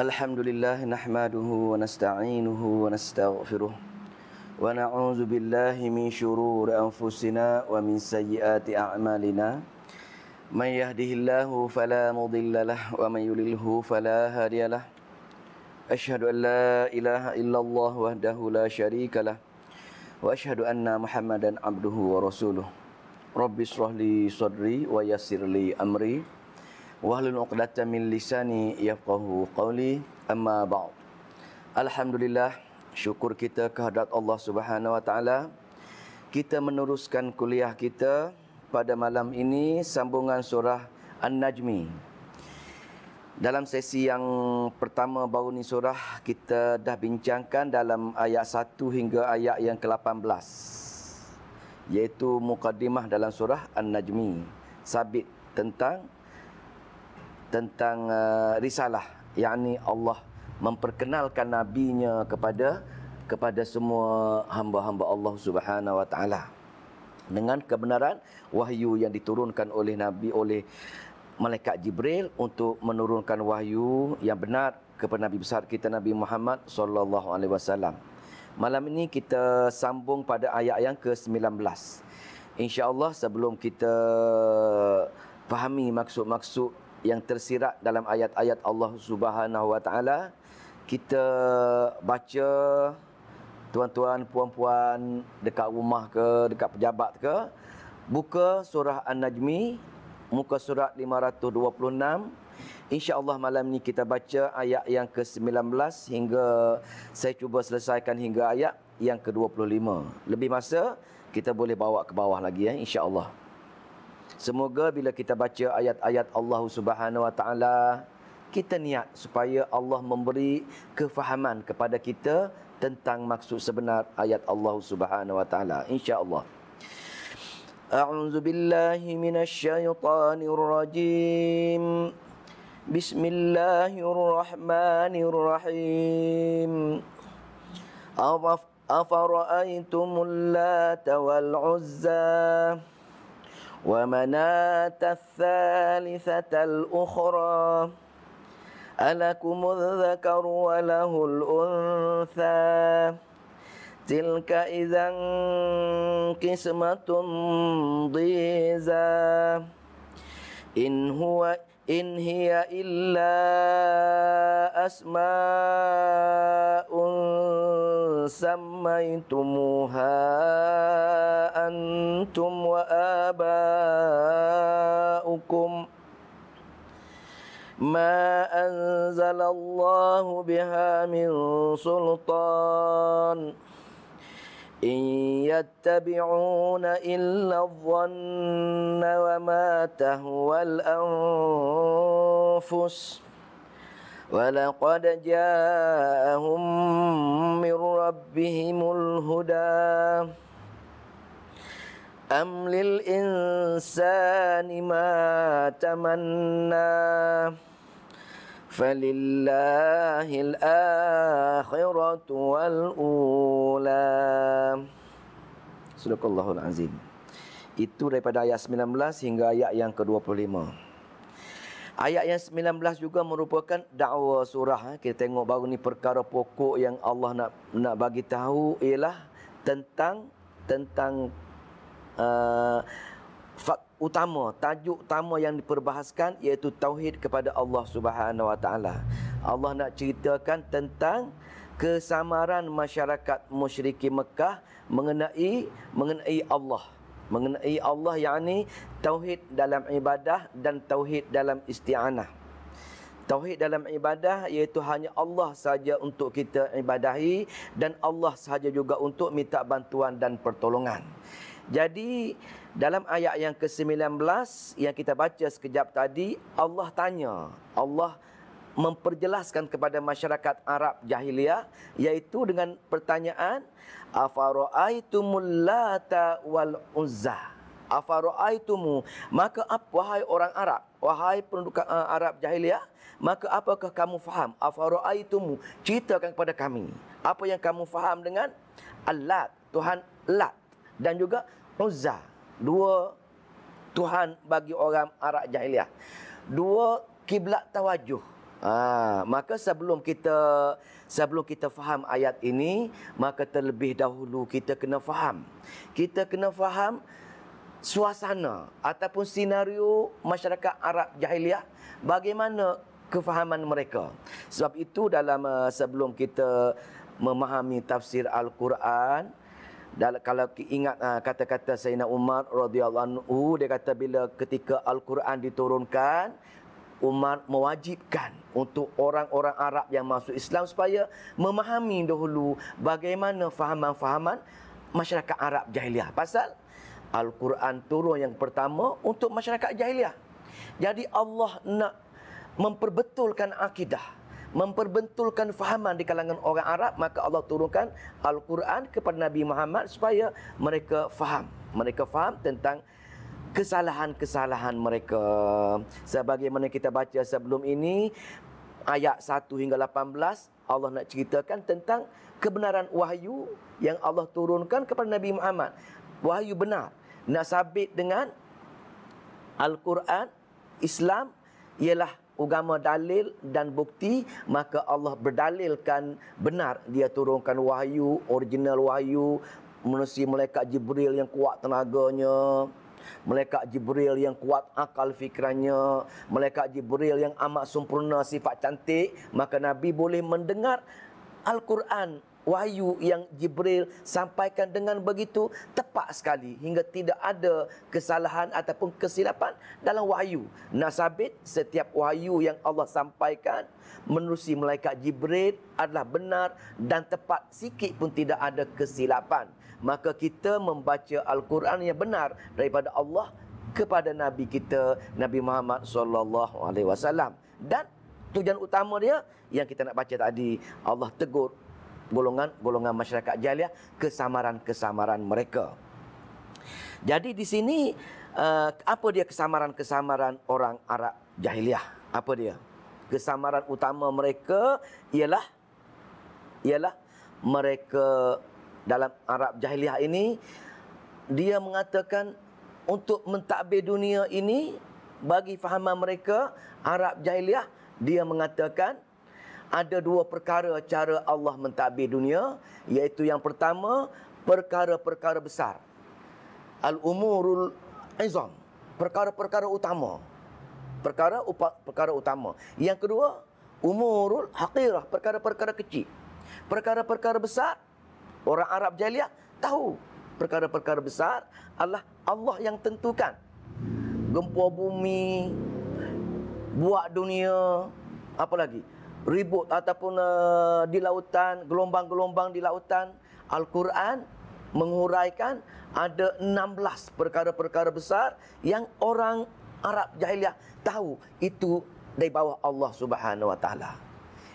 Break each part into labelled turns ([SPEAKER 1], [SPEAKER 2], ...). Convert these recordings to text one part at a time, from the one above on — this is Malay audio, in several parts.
[SPEAKER 1] الحمد لله نحمده ونستعينه ونستغفره ونعوذ بالله من شرور انفسنا ومن سيئات اعمالنا من يهده الله فلا مضل له ومن يضلله فلا هادي له اشهد ان لا اله الا الله وحده لا شريك له واشهد ان محمدا عبده ورسوله رب اشرح لي صدري ويسر لي امري Wahlul uqdatan min lisani yafqahu qawli amma ba'd. Alhamdulillah, syukur kita kehadrat Allah Subhanahu wa taala. Kita meneruskan kuliah kita pada malam ini sambungan surah An-Najmi. Dalam sesi yang pertama baru ni surah kita dah bincangkan dalam ayat 1 hingga ayat yang ke-18 iaitu mukadimah dalam surah An-Najmi sabit tentang tentang uh, risalah yakni Allah memperkenalkan nabinya kepada kepada semua hamba-hamba Allah Subhanahu wa taala dengan kebenaran wahyu yang diturunkan oleh nabi oleh malaikat Jibril untuk menurunkan wahyu yang benar kepada nabi besar kita Nabi Muhammad sallallahu alaihi wasallam. Malam ini kita sambung pada ayat yang ke-19. Insya-Allah sebelum kita fahami maksud-maksud yang tersirat dalam ayat-ayat Allah Subhanahu Wa Taala kita baca tuan-tuan puan-puan dekat rumah ke dekat pejabat ke buka surah An-Najmi muka surat 526 insya-Allah malam ni kita baca ayat yang ke-19 hingga saya cuba selesaikan hingga ayat yang ke-25 lebih masa kita boleh bawa ke bawah lagi ya insya-Allah Semoga bila kita baca ayat-ayat Allah Subhanahu Wa Taala, kita niat supaya Allah memberi kefahaman kepada kita tentang maksud sebenar ayat Allah Subhanahu Wa Taala. Insya Allah. أعوذ بالله من الشيطان الرجيم بسم الله الرحمن الرحيم أف... أفرأيتم اللات ومناة الثالثة الأخرى ألكم الذكر وله الأنثى تلك إذا قسمة ضيزى إن هو إن هي إلا أسماء سميتموها أنتم وآباؤكم ما أنزل الله بها من سلطان إن يتبعون إلا الظن وما تهوى الأنفس ولقد جاءهم من ربهم الهدى أم للإنسان ما تمناه فلله الآخرة والأولى صدق الله العظيم Itu daripada ayat 19 hingga ayat yang ke-25 Ayat yang 19 juga merupakan dakwa surah. Eh. Kita tengok baru ni perkara pokok yang Allah nak nak bagi tahu ialah tentang tentang uh, utama, tajuk utama yang diperbahaskan iaitu tauhid kepada Allah Subhanahu Wa Taala. Allah nak ceritakan tentang kesamaran masyarakat musyriki Mekah mengenai mengenai Allah mengenai Allah yakni tauhid dalam ibadah dan tauhid dalam isti'anah tauhid dalam ibadah iaitu hanya Allah saja untuk kita ibadahi dan Allah saja juga untuk minta bantuan dan pertolongan jadi dalam ayat yang ke-19 yang kita baca sekejap tadi, Allah tanya, Allah memperjelaskan kepada masyarakat Arab jahiliah iaitu dengan pertanyaan afaraaitumul lata wal uzza afaraaitumu maka apa wahai orang Arab wahai penduduk eh, Arab jahiliah maka apakah kamu faham afaraaitumu ceritakan kepada kami apa yang kamu faham dengan Allah Tuhan Allah dan juga Uzza. Dua Tuhan bagi orang Arab jahiliah. Dua kiblat tawajuh. Ha, maka sebelum kita sebelum kita faham ayat ini, maka terlebih dahulu kita kena faham. Kita kena faham suasana ataupun senario masyarakat Arab jahiliah bagaimana kefahaman mereka. Sebab itu dalam eh, sebelum kita memahami tafsir al-Quran, dalam kalau ingat ah, kata-kata Sayyidina Umar radhiyallahu anhu dia kata bila ketika al-Quran diturunkan Umar mewajibkan untuk orang-orang Arab yang masuk Islam supaya memahami dahulu bagaimana fahaman-fahaman masyarakat Arab jahiliah. Pasal Al-Quran turun yang pertama untuk masyarakat jahiliah. Jadi Allah nak memperbetulkan akidah memperbentulkan fahaman di kalangan orang Arab maka Allah turunkan Al-Quran kepada Nabi Muhammad supaya mereka faham mereka faham tentang kesalahan-kesalahan mereka sebagaimana kita baca sebelum ini ayat 1 hingga 18 Allah nak ceritakan tentang kebenaran wahyu yang Allah turunkan kepada Nabi Muhammad wahyu benar nak sabit dengan Al-Quran Islam ialah agama dalil dan bukti maka Allah berdalilkan benar dia turunkan wahyu original wahyu manusia malaikat jibril yang kuat tenaganya Malaikat Jibril yang kuat akal fikirannya Malaikat Jibril yang amat sempurna sifat cantik Maka Nabi boleh mendengar Al-Quran wahyu yang Jibril sampaikan dengan begitu tepat sekali hingga tidak ada kesalahan ataupun kesilapan dalam wahyu. Nasabit setiap wahyu yang Allah sampaikan menerusi malaikat Jibril adalah benar dan tepat sikit pun tidak ada kesilapan. Maka kita membaca Al-Quran yang benar daripada Allah kepada Nabi kita Nabi Muhammad SAW dan tujuan utama dia yang kita nak baca tadi Allah tegur golongan-golongan masyarakat jahiliah kesamaran-kesamaran mereka. Jadi di sini eh, apa dia kesamaran-kesamaran orang Arab jahiliah? Apa dia? Kesamaran utama mereka ialah ialah mereka dalam Arab jahiliah ini dia mengatakan untuk mentakbir dunia ini bagi fahaman mereka Arab jahiliah dia mengatakan ada dua perkara cara Allah mentadbir dunia iaitu yang pertama perkara-perkara besar al-umurul izam perkara-perkara utama perkara upa, perkara utama yang kedua umurul haqirah perkara-perkara kecil perkara-perkara besar orang Arab jahiliah tahu perkara-perkara besar Allah Allah yang tentukan gempa bumi buat dunia apa lagi ribut ataupun uh, di lautan, gelombang-gelombang di lautan, Al-Quran menguraikan ada 16 perkara-perkara besar yang orang Arab jahiliah tahu itu dari bawah Allah Subhanahu Wa Taala.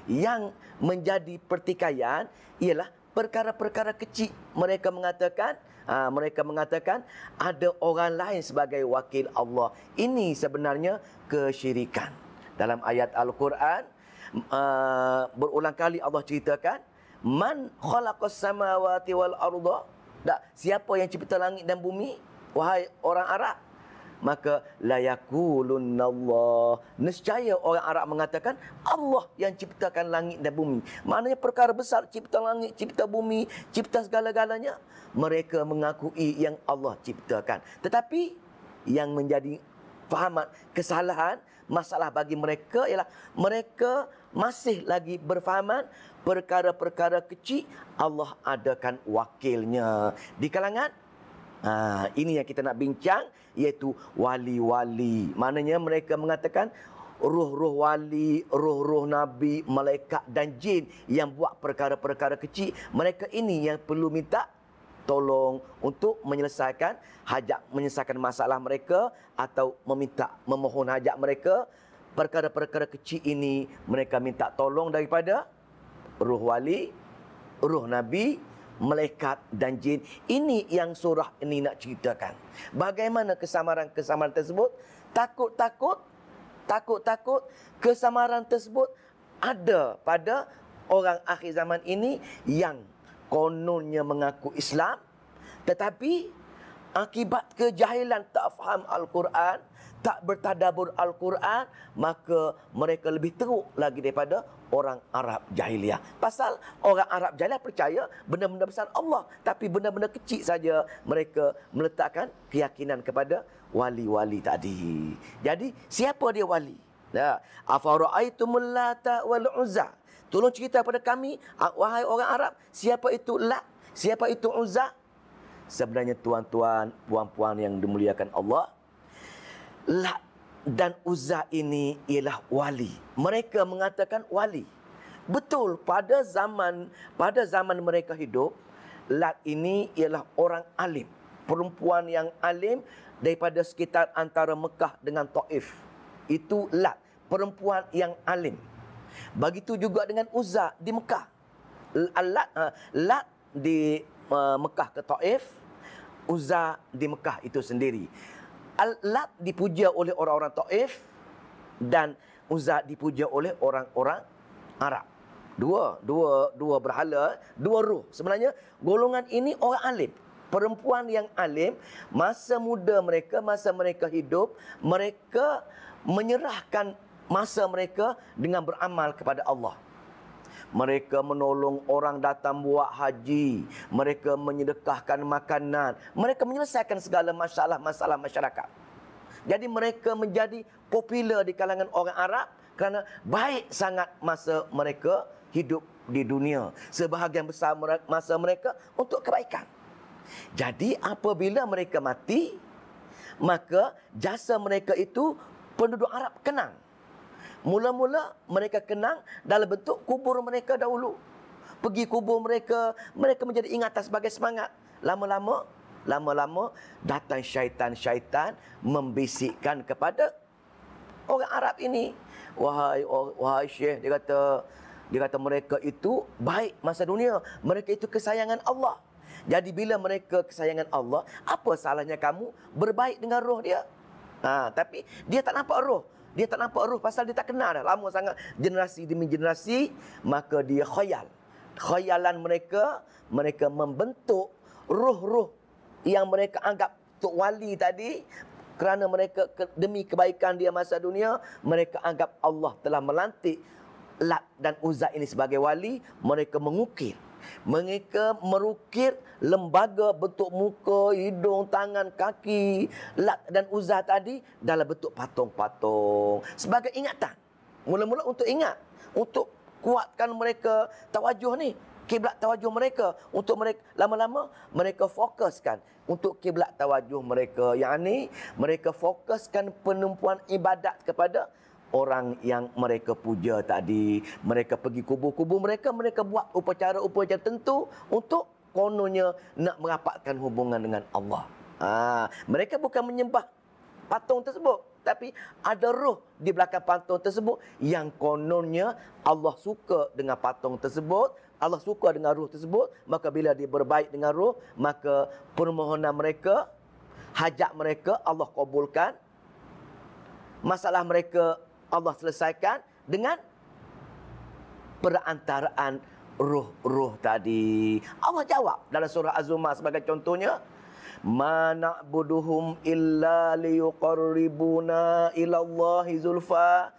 [SPEAKER 1] Yang menjadi pertikaian ialah perkara-perkara kecil mereka mengatakan aa, ha, mereka mengatakan ada orang lain sebagai wakil Allah. Ini sebenarnya kesyirikan. Dalam ayat Al-Quran Uh, berulang kali Allah ceritakan man khalaqas samawati wal arda tak siapa yang cipta langit dan bumi wahai orang Arab maka la yakulunallah nescaya orang Arab mengatakan Allah yang ciptakan langit dan bumi maknanya perkara besar cipta langit cipta bumi cipta segala-galanya mereka mengakui yang Allah ciptakan tetapi yang menjadi fahamat kesalahan masalah bagi mereka ialah mereka masih lagi berfahaman perkara-perkara kecil Allah adakan wakilnya di kalangan ha, ini yang kita nak bincang iaitu wali-wali maknanya mereka mengatakan ruh-ruh wali, ruh-ruh nabi, malaikat dan jin yang buat perkara-perkara kecil, mereka ini yang perlu minta tolong untuk menyelesaikan hajat menyelesaikan masalah mereka atau meminta memohon hajat mereka perkara-perkara kecil ini mereka minta tolong daripada ruh wali, ruh nabi, malaikat dan jin. Ini yang surah ini nak ceritakan. Bagaimana kesamaran-kesamaran tersebut? Takut-takut, takut-takut kesamaran tersebut ada pada orang akhir zaman ini yang kononnya mengaku Islam tetapi akibat kejahilan tak faham Al-Quran, tak bertadabur Al-Quran, maka mereka lebih teruk lagi daripada orang Arab jahiliah. Pasal orang Arab jahiliah percaya benda-benda besar Allah. Tapi benda-benda kecil saja mereka meletakkan keyakinan kepada wali-wali tadi. Jadi, siapa dia wali? Ya, Afara'aitumul lata wal'uzza. Tolong cerita kepada kami, ah, wahai orang Arab, siapa itu lat? Siapa itu uzza? Sebenarnya tuan-tuan, puan-puan yang dimuliakan Allah, Lat dan Uzza ini ialah wali. Mereka mengatakan wali. Betul pada zaman pada zaman mereka hidup, Lat ini ialah orang alim. Perempuan yang alim daripada sekitar antara Mekah dengan Taif. Itu Lat, perempuan yang alim. Begitu juga dengan Uzza di Mekah. Lat, Lat eh, di eh, Mekah ke Taif, Uzza di Mekah itu sendiri. Al-Lat dipuja oleh orang-orang Taif dan Uzat dipuja oleh orang-orang Arab. Dua, dua, dua berhala, dua ruh. Sebenarnya golongan ini orang alim. Perempuan yang alim, masa muda mereka, masa mereka hidup, mereka menyerahkan masa mereka dengan beramal kepada Allah mereka menolong orang datang buat haji, mereka menyedekahkan makanan, mereka menyelesaikan segala masalah-masalah masyarakat. Jadi mereka menjadi popular di kalangan orang Arab kerana baik sangat masa mereka hidup di dunia. Sebahagian besar masa mereka untuk kebaikan. Jadi apabila mereka mati, maka jasa mereka itu penduduk Arab kenang. Mula-mula mereka kenang dalam bentuk kubur mereka dahulu. Pergi kubur mereka, mereka menjadi ingatan sebagai semangat. Lama-lama, lama-lama datang syaitan-syaitan membisikkan kepada orang Arab ini. Wahai wahai syekh dia kata dia kata mereka itu baik masa dunia, mereka itu kesayangan Allah. Jadi bila mereka kesayangan Allah, apa salahnya kamu berbaik dengan roh dia? Ha, tapi dia tak nampak roh dia tak nampak roh pasal dia tak kenal dah lama sangat generasi demi generasi maka dia khayal khayalan mereka mereka membentuk roh-roh yang mereka anggap tok wali tadi kerana mereka demi kebaikan dia masa dunia mereka anggap Allah telah melantik Lat dan Uzza ini sebagai wali mereka mengukir mereka merukir lembaga bentuk muka, hidung, tangan, kaki, lat dan uzah tadi dalam bentuk patung-patung. Sebagai ingatan. Mula-mula untuk ingat. Untuk kuatkan mereka tawajuh ni. Kiblat tawajuh mereka. Untuk mereka, lama-lama mereka fokuskan. Untuk kiblat tawajuh mereka. Yang ni, mereka fokuskan penumpuan ibadat kepada orang yang mereka puja tadi. Mereka pergi kubur-kubur mereka, mereka buat upacara-upacara tertentu untuk kononnya nak merapatkan hubungan dengan Allah. Ha, mereka bukan menyembah patung tersebut. Tapi ada roh di belakang patung tersebut yang kononnya Allah suka dengan patung tersebut. Allah suka dengan roh tersebut. Maka bila dia berbaik dengan roh, maka permohonan mereka, hajat mereka Allah kabulkan. Masalah mereka Allah selesaikan dengan perantaraan ruh-ruh tadi. Allah jawab dalam surah Az-Zumar sebagai contohnya, mana na'buduhum illa liyuqarribuna ila Allah zulfa."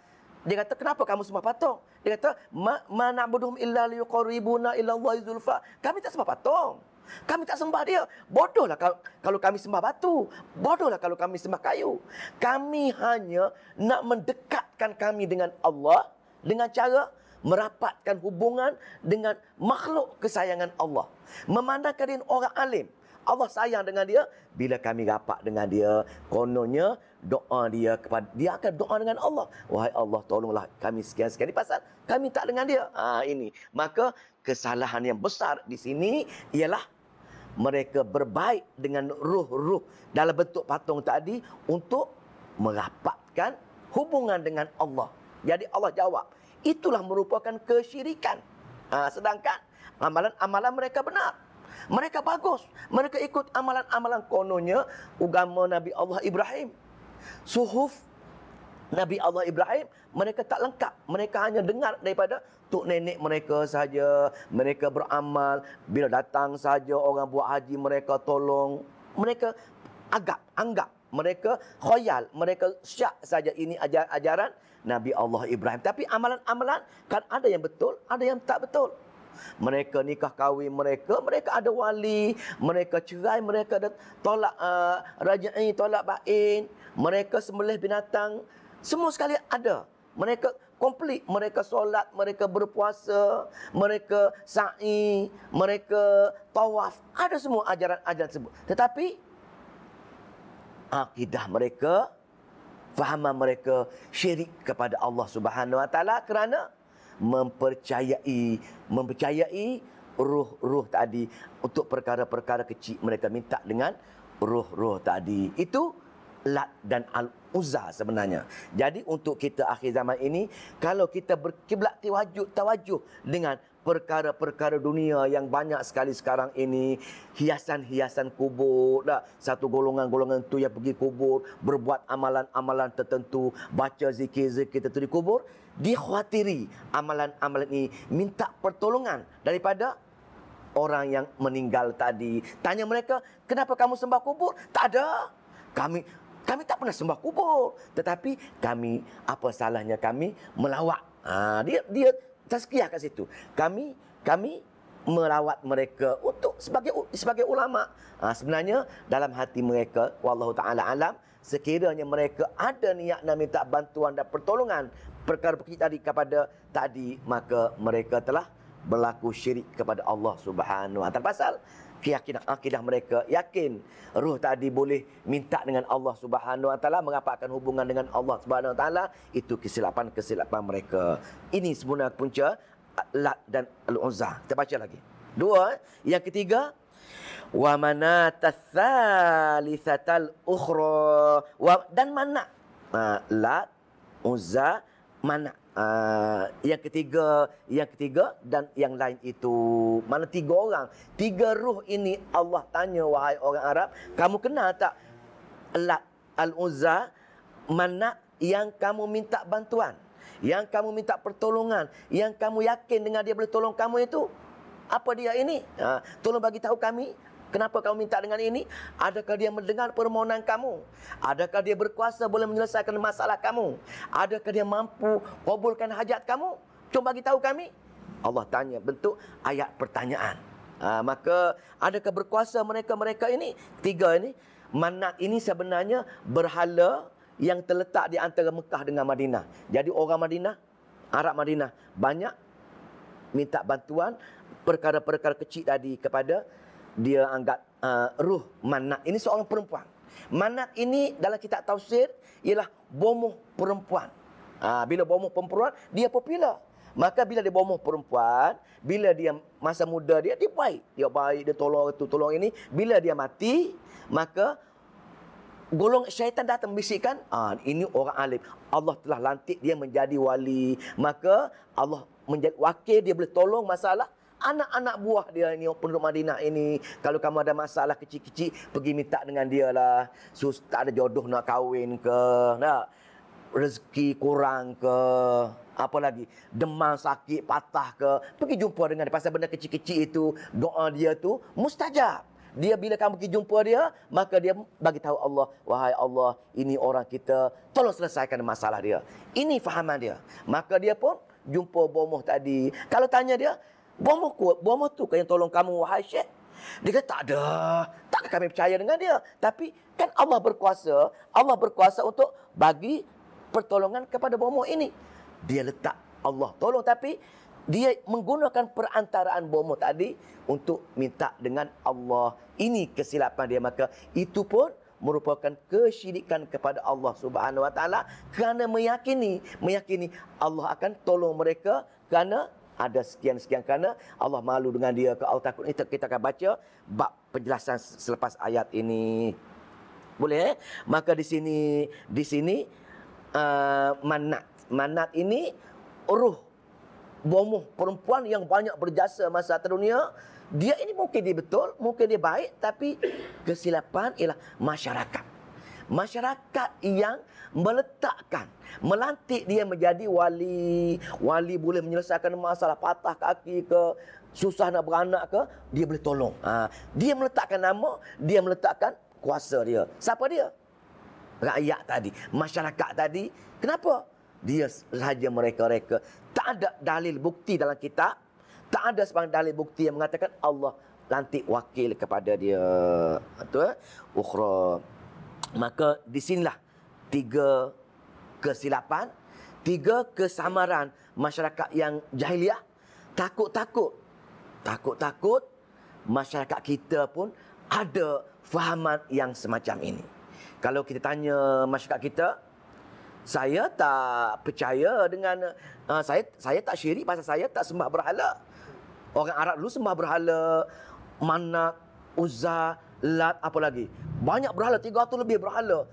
[SPEAKER 1] Dia kata, "Kenapa kamu semua patung?" Dia kata, mana ma illa liyuqarribuna ila Allah zulfa." Kami tak semua patung. Kami tak sembah dia. Bodohlah kalau kami sembah batu. Bodohlah kalau kami sembah kayu. Kami hanya nak mendekatkan kami dengan Allah dengan cara merapatkan hubungan dengan makhluk kesayangan Allah. Memandangkan dia orang alim. Allah sayang dengan dia bila kami rapat dengan dia. Kononnya doa dia kepada dia akan doa dengan Allah. Wahai Allah tolonglah kami sekian-sekian ni pasal kami tak dengan dia. Ha, ini. Maka kesalahan yang besar di sini ialah mereka berbaik dengan ruh-ruh dalam bentuk patung tadi untuk merapatkan hubungan dengan Allah. Jadi Allah jawab, itulah merupakan kesyirikan. Ha, sedangkan amalan-amalan mereka benar. Mereka bagus. Mereka ikut amalan-amalan kononnya agama Nabi Allah Ibrahim. Suhuf Nabi Allah Ibrahim, mereka tak lengkap. Mereka hanya dengar daripada tok nenek mereka saja. Mereka beramal. Bila datang saja orang buat haji, mereka tolong. Mereka agak, anggap. Mereka khoyal. Mereka syak saja ini ajaran, ajaran Nabi Allah Ibrahim. Tapi amalan-amalan kan ada yang betul, ada yang tak betul. Mereka nikah kahwin mereka, mereka ada wali, mereka cerai, mereka ada tolak uh, eh, raja'i, tolak ba'in. Mereka sembelih binatang, semua sekali ada. Mereka komplit. Mereka solat, mereka berpuasa, mereka sa'i, mereka tawaf. Ada semua ajaran-ajaran tersebut. Tetapi, akidah mereka, fahaman mereka syirik kepada Allah Subhanahu Wa Taala kerana mempercayai mempercayai ruh-ruh tadi untuk perkara-perkara kecil mereka minta dengan ruh-ruh tadi itu Lat dan Al-Uzza sebenarnya. Jadi untuk kita akhir zaman ini, kalau kita berkiblat tawajud, tawajuh dengan perkara-perkara dunia yang banyak sekali sekarang ini, hiasan-hiasan kubur, dah. satu golongan-golongan tu yang pergi kubur, berbuat amalan-amalan tertentu, baca zikir-zikir tertentu di kubur, dikhawatiri amalan-amalan ini minta pertolongan daripada orang yang meninggal tadi. Tanya mereka, kenapa kamu sembah kubur? Tak ada. Kami kami tak pernah sembah kubur tetapi kami apa salahnya kami melawat ha, dia dia tazkiyah kat situ kami kami melawat mereka untuk sebagai sebagai ulama ha, sebenarnya dalam hati mereka wallahu taala alam sekiranya mereka ada niat nak minta bantuan dan pertolongan perkara perkara tadi kepada tadi maka mereka telah berlaku syirik kepada Allah Subhanahu wa taala pasal keyakinan akidah mereka yakin ruh tadi boleh minta dengan Allah Subhanahu Wa Taala mengapakan hubungan dengan Allah Subhanahu Wa Taala itu kesilapan kesilapan mereka ini sebenarnya punca Lat dan Al-Uzza kita baca lagi dua yang ketiga wa manat tsalitsatal ukhra dan mana ha, Lat Uzza mana. Ah, yang ketiga, yang ketiga dan yang lain itu mana tiga orang? Tiga ruh ini Allah tanya wahai orang Arab, kamu kenal tak Lat Al-Uzza mana yang kamu minta bantuan? Yang kamu minta pertolongan, yang kamu yakin dengan dia boleh tolong kamu itu? Apa dia ini? Ha, tolong bagi tahu kami. Kenapa kamu minta dengan ini? Adakah dia mendengar permohonan kamu? Adakah dia berkuasa boleh menyelesaikan masalah kamu? Adakah dia mampu kabulkan hajat kamu? Cuma bagi tahu kami. Allah tanya bentuk ayat pertanyaan. Ha, maka adakah berkuasa mereka-mereka ini? Tiga ini. Manat ini sebenarnya berhala yang terletak di antara Mekah dengan Madinah. Jadi orang Madinah, Arab Madinah banyak minta bantuan perkara-perkara kecil tadi kepada dia angkat uh, ruh manat ini seorang perempuan. Manat ini dalam kitab tafsir ialah bomoh perempuan. Uh, bila bomoh perempuan dia popular. Maka bila dia bomoh perempuan, bila dia masa muda dia dia baik. Dia baik, dia tolong itu, tolong ini. Bila dia mati, maka golong syaitan datang membisikkan, ah ini orang alim. Allah telah lantik dia menjadi wali. Maka Allah menjadi wakil dia boleh tolong masalah anak-anak buah dia ni penduduk Madinah ini kalau kamu ada masalah kecil-kecil pergi minta dengan dia lah so, tak ada jodoh nak kahwin ke tak rezeki kurang ke apa lagi demam sakit patah ke pergi jumpa dengan dia pasal benda kecil-kecil itu doa dia tu mustajab dia bila kamu pergi jumpa dia maka dia bagi tahu Allah wahai Allah ini orang kita tolong selesaikan masalah dia ini fahaman dia maka dia pun jumpa bomoh tadi kalau tanya dia Buah buah tu kan yang tolong kamu wahai syekh? Dia kata tak ada. Takkan kami percaya dengan dia. Tapi kan Allah berkuasa. Allah berkuasa untuk bagi pertolongan kepada bomoh ini. Dia letak Allah tolong. Tapi dia menggunakan perantaraan bomoh tadi untuk minta dengan Allah. Ini kesilapan dia. Maka itu pun merupakan kesyirikan kepada Allah Subhanahu Wa Taala kerana meyakini meyakini Allah akan tolong mereka kerana ada sekian-sekian kerana Allah malu dengan dia ke Allah takut kita, kita akan baca bab penjelasan selepas ayat ini boleh eh? maka di sini di sini uh, manat manat ini ruh bomoh perempuan yang banyak berjasa masa dunia dia ini mungkin dia betul mungkin dia baik tapi kesilapan ialah masyarakat masyarakat yang meletakkan melantik dia menjadi wali wali boleh menyelesaikan masalah patah kaki ke susah nak beranak ke dia boleh tolong ha. dia meletakkan nama dia meletakkan kuasa dia siapa dia rakyat tadi masyarakat tadi kenapa dia sahaja mereka-reka tak ada dalil bukti dalam kitab tak ada sebarang dalil bukti yang mengatakan Allah lantik wakil kepada dia. Itu eh. Ukhra. Maka di sinilah tiga kesilapan, tiga kesamaran masyarakat yang jahiliah. Takut-takut, takut-takut masyarakat kita pun ada fahaman yang semacam ini. Kalau kita tanya masyarakat kita, saya tak percaya dengan uh, saya saya tak syirik pasal saya tak sembah berhala. Orang Arab dulu sembah berhala, manak, uzza, Lat apa lagi? Banyak berhala, 300 lebih berhala.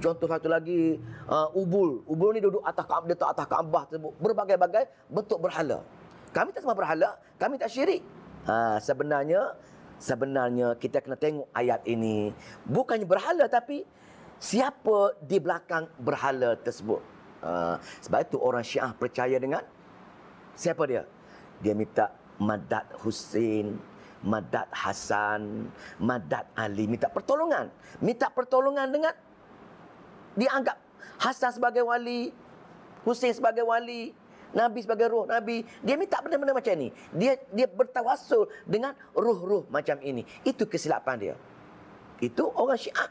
[SPEAKER 1] Contoh satu lagi, uh, Ubul. Ubul ni duduk atas Kaabah, dia atas Kaabah tersebut. Berbagai-bagai bentuk berhala. Kami tak sembah berhala, kami tak syirik. Uh, sebenarnya, sebenarnya kita kena tengok ayat ini. Bukannya berhala tapi siapa di belakang berhala tersebut. Uh, sebab itu orang Syiah percaya dengan siapa dia? Dia minta Madad Hussein, madat Hasan, madat Ali, minta pertolongan. Minta pertolongan dengan dianggap Hasan sebagai wali, Hussein sebagai wali, Nabi sebagai roh Nabi. Dia minta benda-benda macam ini. Dia dia bertawasul dengan roh-roh macam ini. Itu kesilapan dia. Itu orang Syiah.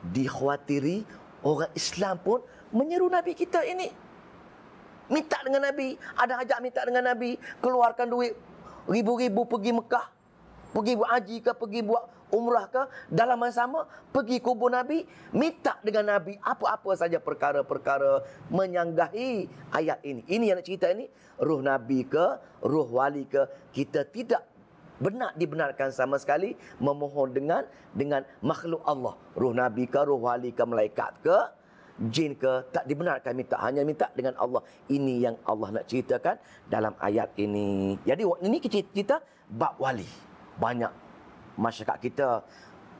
[SPEAKER 1] Dikhawatiri orang Islam pun menyeru Nabi kita ini. Minta dengan Nabi. Ada ajak minta dengan Nabi. Keluarkan duit ribu-ribu pergi Mekah. Pergi buat haji ke, pergi buat umrah ke. Dalam masa sama, pergi kubur Nabi. Minta dengan Nabi apa-apa saja perkara-perkara menyanggahi ayat ini. Ini yang nak cerita ini. Ruh Nabi ke, ruh wali ke. Kita tidak benar dibenarkan sama sekali memohon dengan dengan makhluk Allah. Ruh Nabi ke, ruh wali ke, malaikat ke jin ke tak dibenarkan minta hanya minta dengan Allah ini yang Allah nak ceritakan dalam ayat ini jadi ini kita cerita bab wali banyak masyarakat kita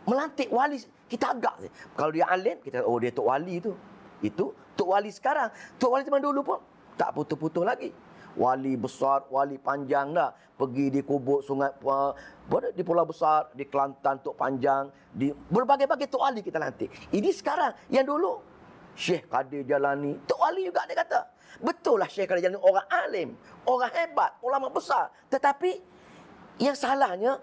[SPEAKER 1] melantik wali kita agak kalau dia alim kita oh dia tok wali tu itu tok wali sekarang tok wali zaman dulu pun tak putus-putus lagi wali besar wali panjang dah pergi di kubur sungai uh, di pulau besar di kelantan tok panjang di berbagai-bagai tok wali kita lantik ini sekarang yang dulu Syekh Qadir Jalani. Tok wali juga dia kata. Betul lah Syekh Qadir Jalani orang alim. Orang hebat. Ulama besar. Tetapi yang salahnya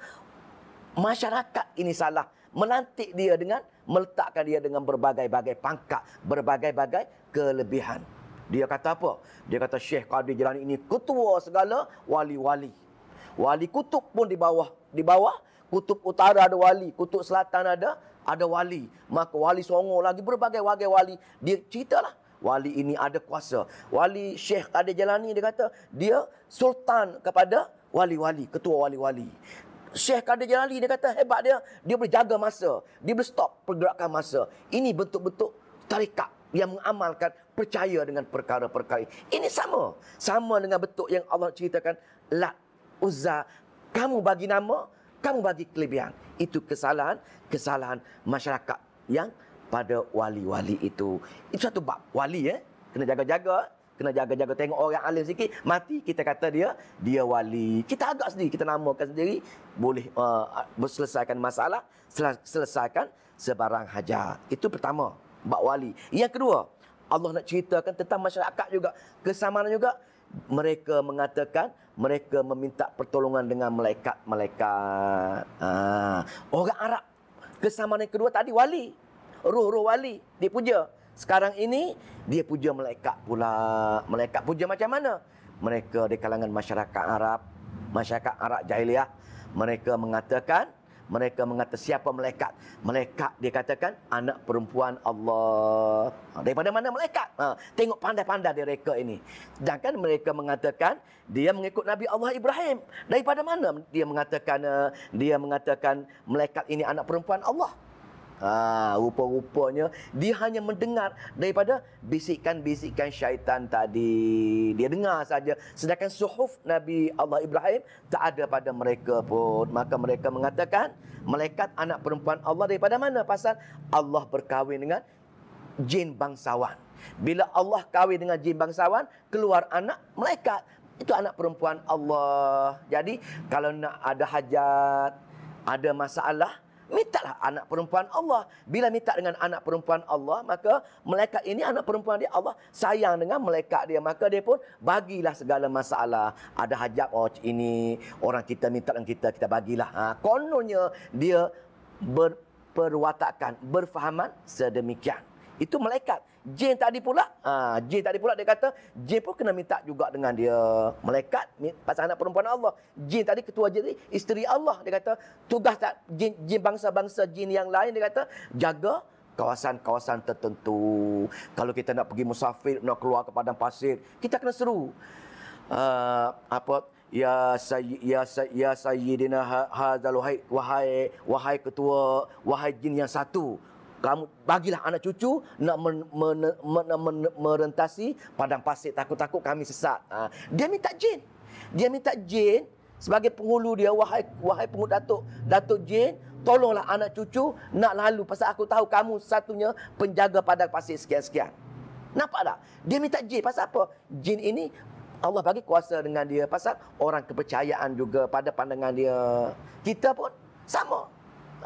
[SPEAKER 1] masyarakat ini salah. Melantik dia dengan meletakkan dia dengan berbagai-bagai pangkat. Berbagai-bagai kelebihan. Dia kata apa? Dia kata Syekh Qadir Jalani ini ketua segala wali-wali. Wali kutub pun di bawah. Di bawah kutub utara ada wali. Kutub selatan ada ada wali. Maka wali songor lagi. Berbagai wagai wali. Dia cerita lah, Wali ini ada kuasa. Wali Syekh Kadir Jalani dia kata. Dia sultan kepada wali-wali. Ketua wali-wali. Syekh Kadir jalani dia kata hebat dia. Dia boleh jaga masa. Dia boleh stop pergerakan masa. Ini bentuk-bentuk tarikat yang mengamalkan percaya dengan perkara-perkara ini. ini sama. Sama dengan bentuk yang Allah ceritakan. La Uzza, kamu bagi nama, kamu bagi kelebihan. Itu kesalahan-kesalahan masyarakat yang pada wali-wali itu. Itu satu bab. Wali, eh? kena jaga-jaga. Kena jaga-jaga tengok orang alim sikit. Mati, kita kata dia, dia wali. Kita agak sendiri, kita namakan sendiri. Boleh uh, selesaikan masalah, selesaikan sebarang hajat. Itu pertama, bab wali. Yang kedua, Allah nak ceritakan tentang masyarakat juga. Kesamaan juga, mereka mengatakan mereka meminta pertolongan dengan malaikat-malaikat. Ah, orang Arab. Kesamaan yang kedua tadi wali. Roh-roh wali dia puja. Sekarang ini dia puja malaikat pula. Malaikat puja macam mana? Mereka di kalangan masyarakat Arab, masyarakat Arab jahiliah, mereka mengatakan mereka mengatakan siapa melekat melekat dia katakan anak perempuan Allah. Ha, daripada mana malaikat? Ha, tengok pandai-pandai dia reka ini. Sedangkan mereka mengatakan dia mengikut Nabi Allah Ibrahim. Daripada mana dia mengatakan eh, dia mengatakan melekat ini anak perempuan Allah? Ha, rupa-rupanya dia hanya mendengar daripada bisikan-bisikan syaitan tadi. Dia dengar saja. Sedangkan suhuf Nabi Allah Ibrahim tak ada pada mereka pun. Maka mereka mengatakan, malaikat anak perempuan Allah daripada mana? Pasal Allah berkahwin dengan jin bangsawan. Bila Allah kahwin dengan jin bangsawan, keluar anak malaikat. Itu anak perempuan Allah. Jadi, kalau nak ada hajat, ada masalah, mintalah anak perempuan Allah. Bila minta dengan anak perempuan Allah, maka malaikat ini anak perempuan dia Allah sayang dengan malaikat dia. Maka dia pun bagilah segala masalah. Ada hajab oh, ini orang kita minta dengan kita, kita bagilah. Ha, kononnya dia berperwatakan, berfahaman sedemikian. Itu malaikat. Jin tadi pula, ha, jin tadi pula dia kata, jin pun kena minta juga dengan dia. Malaikat, pasal anak perempuan Allah. Jin tadi, ketua jin tadi, isteri Allah. Dia kata, tugas tak jin, jin bangsa-bangsa jin yang lain, dia kata, jaga kawasan-kawasan tertentu. Kalau kita nak pergi musafir, nak keluar ke padang pasir, kita kena seru. Uh, apa ya say ya say ya sayyidina ha, hadzal wahai wahai ketua wahai jin yang satu kamu bagilah anak cucu nak men, men, men, men, men, merentasi padang pasir takut-takut kami sesat. Ha. Dia minta jin. Dia minta jin sebagai penghulu dia wahai wahai pengut datuk datuk jin tolonglah anak cucu nak lalu pasal aku tahu kamu satunya penjaga padang pasir sekian-sekian. Nampak tak? Dia minta jin pasal apa? Jin ini Allah bagi kuasa dengan dia pasal orang kepercayaan juga pada pandangan dia. Kita pun sama.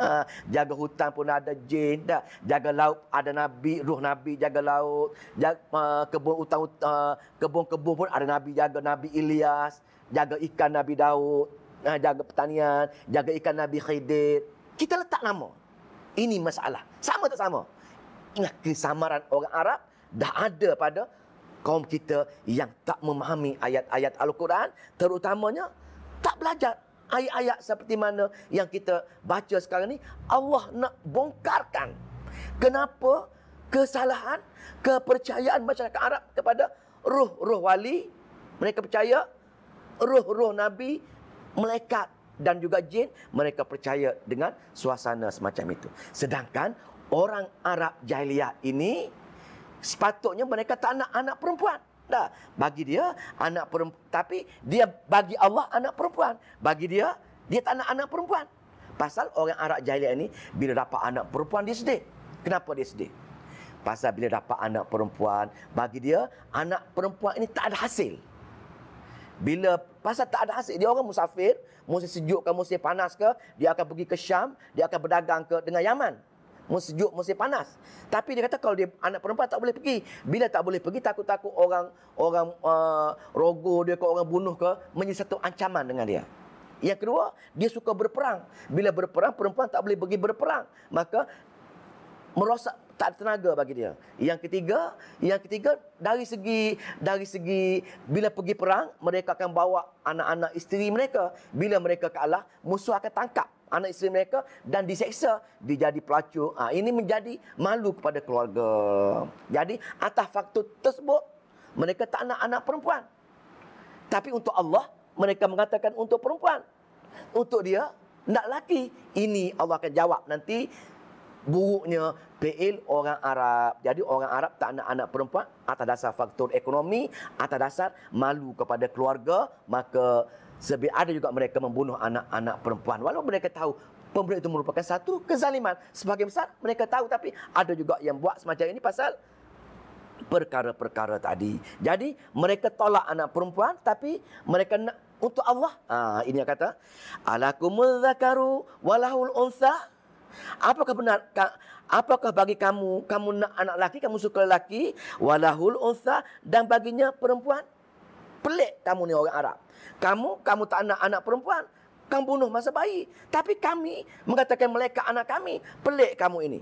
[SPEAKER 1] Ha, jaga hutan pun ada jin dah jaga laut ada nabi ruh nabi jaga laut jaga, ha, uh, kebun hutan uh, kebun-kebun pun ada nabi jaga nabi Ilyas jaga ikan nabi Daud uh, jaga pertanian jaga ikan nabi Khidir kita letak nama ini masalah sama tak sama ingat kesamaran orang Arab dah ada pada kaum kita yang tak memahami ayat-ayat Al-Quran terutamanya tak belajar ayat-ayat seperti mana yang kita baca sekarang ni Allah nak bongkarkan kenapa kesalahan kepercayaan masyarakat Arab kepada roh-roh wali mereka percaya roh-roh nabi malaikat dan juga jin mereka percaya dengan suasana semacam itu sedangkan orang Arab jahiliah ini sepatutnya mereka tak nak anak perempuan tak. Bagi dia anak perempuan. Tapi dia bagi Allah anak perempuan. Bagi dia, dia tak nak anak perempuan. Pasal orang Arab jahili ini bila dapat anak perempuan dia sedih. Kenapa dia sedih? Pasal bila dapat anak perempuan, bagi dia anak perempuan ini tak ada hasil. Bila pasal tak ada hasil, dia orang musafir, musim sejuk ke musim panas ke, dia akan pergi ke Syam, dia akan berdagang ke dengan Yaman. Mesti sejuk mesti panas. Tapi dia kata kalau dia anak perempuan tak boleh pergi. Bila tak boleh pergi takut-takut orang orang uh, rogo dia ke orang bunuh ke menjadi satu ancaman dengan dia. Yang kedua, dia suka berperang. Bila berperang perempuan tak boleh pergi berperang, maka merosak tak ada tenaga bagi dia. Yang ketiga, yang ketiga dari segi dari segi bila pergi perang, mereka akan bawa anak-anak isteri mereka. Bila mereka kalah, musuh akan tangkap anak isteri mereka dan diseksa dia jadi pelacur ha, ini menjadi malu kepada keluarga jadi atas faktor tersebut mereka tak nak anak perempuan tapi untuk Allah mereka mengatakan untuk perempuan untuk dia nak laki ini Allah akan jawab nanti buruknya fi'il orang Arab. Jadi orang Arab tak nak anak perempuan atas dasar faktor ekonomi, atas dasar malu kepada keluarga, maka sebab ada juga mereka membunuh anak-anak perempuan. Walaupun mereka tahu pemberi itu merupakan satu kezaliman. Sebagai besar mereka tahu tapi ada juga yang buat semacam ini pasal perkara-perkara tadi. Jadi mereka tolak anak perempuan tapi mereka nak untuk Allah. Ha, ini yang kata. Alakumul zakaru walahul unsa. Apakah benar? Apakah bagi kamu? Kamu nak anak laki, Kamu suka laki? Walahul unsa. Dan baginya perempuan? Pelik kamu ni orang Arab. Kamu, kamu tak nak anak perempuan. Kamu bunuh masa bayi. Tapi kami mengatakan melekat anak kami. Pelik kamu ini.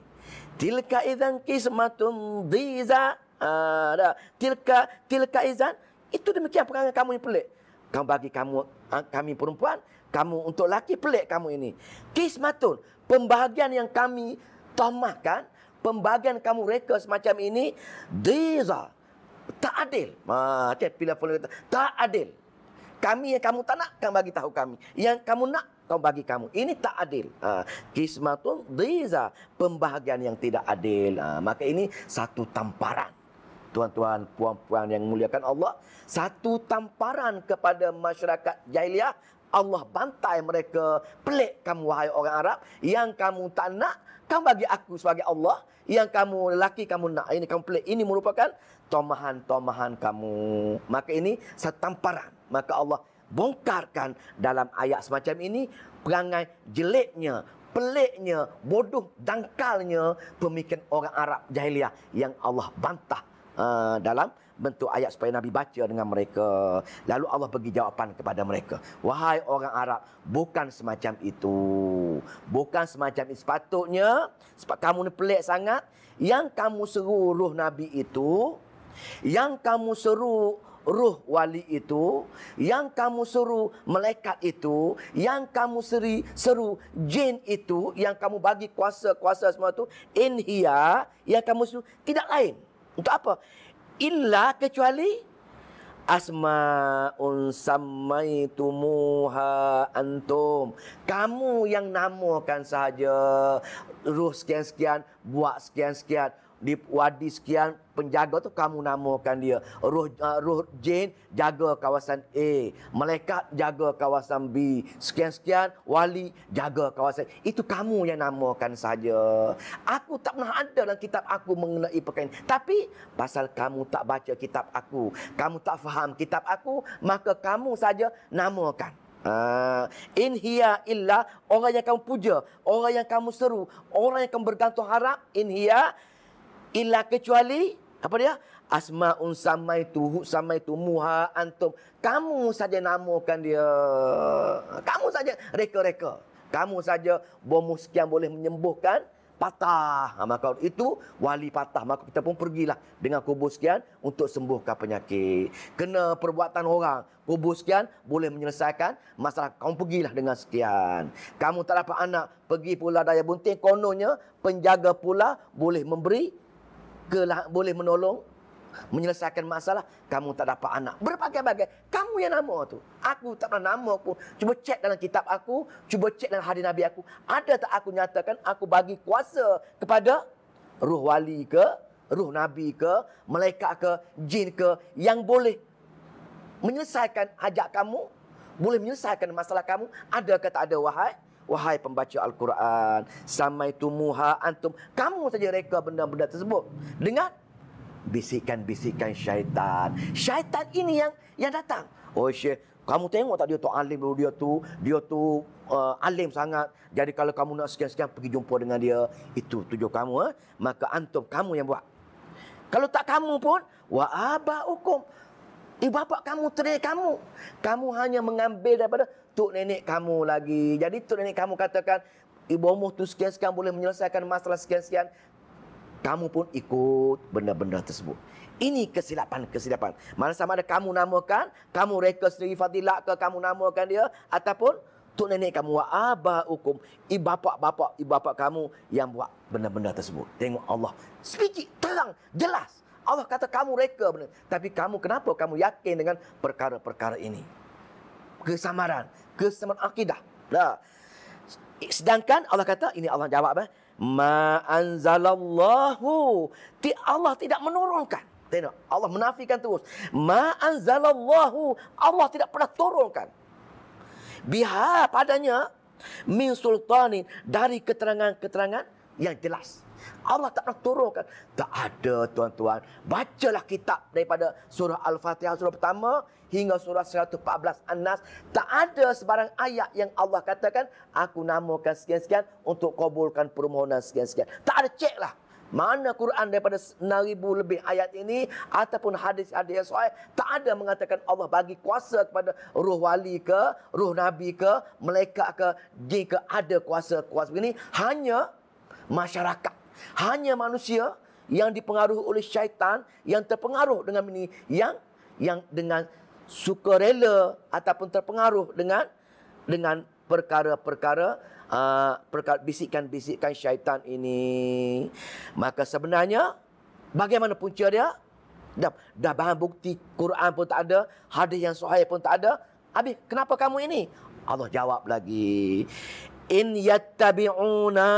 [SPEAKER 1] Tilka izan kismatun diza. Ah, ada. Tilka, tilka izan. Itu demikian perangai kamu ini pelik. Kamu bagi kamu ah, kami perempuan. Kamu untuk laki pelik kamu ini. Kismatun. Pembahagian yang kami tomahkan. Pembahagian kamu reka semacam ini. Diza. Tak adil. Macam ah, pilihan-pilihan Tak adil. Kami yang kamu tak nak, kamu bagi tahu kami. Yang kamu nak, kamu bagi kamu. Ini tak adil. Ha. Kismatun diza. Pembahagian yang tidak adil. Ha, maka ini satu tamparan. Tuan-tuan, puan-puan yang muliakan Allah. Satu tamparan kepada masyarakat jahiliah. Allah bantai mereka. Pelik kamu, wahai orang Arab. Yang kamu tak nak, kamu bagi aku sebagai Allah. Yang kamu lelaki, kamu nak. Ini kamu pelik. Ini merupakan tomahan-tomahan kamu. Maka ini satu tamparan maka Allah bongkarkan dalam ayat semacam ini perangai jeleknya peliknya bodoh dangkalnya pemikiran orang Arab jahiliah yang Allah bantah uh, dalam bentuk ayat supaya Nabi baca dengan mereka. Lalu Allah bagi jawapan kepada mereka. Wahai orang Arab, bukan semacam itu. Bukan semacam itu. Sepatutnya, sebab kamu ni pelik sangat. Yang kamu seru roh Nabi itu, yang kamu seru ruh wali itu yang kamu seru melekat itu yang kamu seri seru jin itu yang kamu bagi kuasa-kuasa semua itu in hiya yang kamu seru tidak lain untuk apa illa kecuali asmaun sammaitumuha antum kamu yang namakan sahaja ruh sekian-sekian buat sekian-sekian di wadi sekian penjaga tu kamu namakan dia roh uh, roh jin jaga kawasan A malaikat jaga kawasan B sekian-sekian wali jaga kawasan itu kamu yang namakan saja aku tak pernah ada dalam kitab aku mengenai perkara ini tapi pasal kamu tak baca kitab aku kamu tak faham kitab aku maka kamu saja namakan Uh, in hiya illa orang yang kamu puja, orang yang kamu seru, orang yang kamu bergantung harap in hiya illa kecuali apa dia? Asma'un samai tuhu samai tu muha antum. Kamu saja namakan dia. Kamu saja reka-reka. Kamu saja bomu sekian boleh menyembuhkan patah. Ha, maka itu wali patah. Maka kita pun pergilah dengan kubur sekian untuk sembuhkan penyakit. Kena perbuatan orang. Kubur sekian boleh menyelesaikan masalah. Kamu pergilah dengan sekian. Kamu tak dapat anak. Pergi pula daya bunting. Kononnya penjaga pula boleh memberi kelah, boleh menolong menyelesaikan masalah kamu tak dapat anak berbagai-bagai kamu yang nama tu aku tak pernah nama aku, cuba cek dalam kitab aku cuba cek dalam hadis nabi aku ada tak aku nyatakan aku bagi kuasa kepada ruh wali ke ruh nabi ke malaikat ke jin ke yang boleh menyelesaikan hajat kamu boleh menyelesaikan masalah kamu ada ke tak ada wahai wahai pembaca Al-Quran, samai tumuha antum, kamu saja reka benda-benda tersebut. dengan bisikan-bisikan syaitan. Syaitan ini yang yang datang. Oh Syekh, kamu tengok tak dia tu alim dulu dia tu, dia tu uh, alim sangat. Jadi kalau kamu nak sekian-sekian pergi jumpa dengan dia, itu tujuh kamu eh? Maka antum kamu yang buat. Kalau tak kamu pun wa abaukum Ibu bapa kamu, terik kamu. Kamu hanya mengambil daripada tok nenek kamu lagi. Jadi tok nenek kamu katakan ibumu tu sekian-sekian boleh menyelesaikan masalah sekian-sekian. Kamu pun ikut benda-benda tersebut. Ini kesilapan-kesilapan. Mana sama ada kamu namakan, kamu reka sendiri fadilah ke kamu namakan dia ataupun tok nenek kamu wa aba hukum, ibu bapa-bapa, ibu bapa kamu yang buat benda-benda tersebut. Tengok Allah, sedikit terang, jelas. Allah kata kamu reka benda. Tapi kamu kenapa kamu yakin dengan perkara-perkara ini? kesamaran, kesamaran akidah. Nah. Sedangkan Allah kata ini Allah jawab eh ma anzalallahu ti Allah tidak menurunkan. Tengok, Allah menafikan terus. Ma anzalallahu Allah tidak pernah turunkan. Biha padanya min sultanin dari keterangan-keterangan yang jelas. Allah tak pernah turunkan. Tak ada tuan-tuan. Bacalah kitab daripada surah Al-Fatihah surah pertama hingga surah 114 An-Nas tak ada sebarang ayat yang Allah katakan aku namakan sekian-sekian untuk kabulkan permohonan sekian-sekian. Tak ada cek lah. Mana Quran daripada 6,000 lebih ayat ini ataupun hadis-hadis yang sahih tak ada mengatakan Allah bagi kuasa kepada ruh wali ke, ruh nabi ke, malaikat ke, jin ke ada kuasa-kuasa begini. Hanya masyarakat. Hanya manusia yang dipengaruhi oleh syaitan yang terpengaruh dengan ini yang yang dengan suka rela ataupun terpengaruh dengan dengan perkara-perkara ah, perkara bisikan-bisikan syaitan ini maka sebenarnya bagaimana punca dia dah, dah bahan bukti Quran pun tak ada hadis yang sahih pun tak ada habis kenapa kamu ini Allah jawab lagi in yattabi'una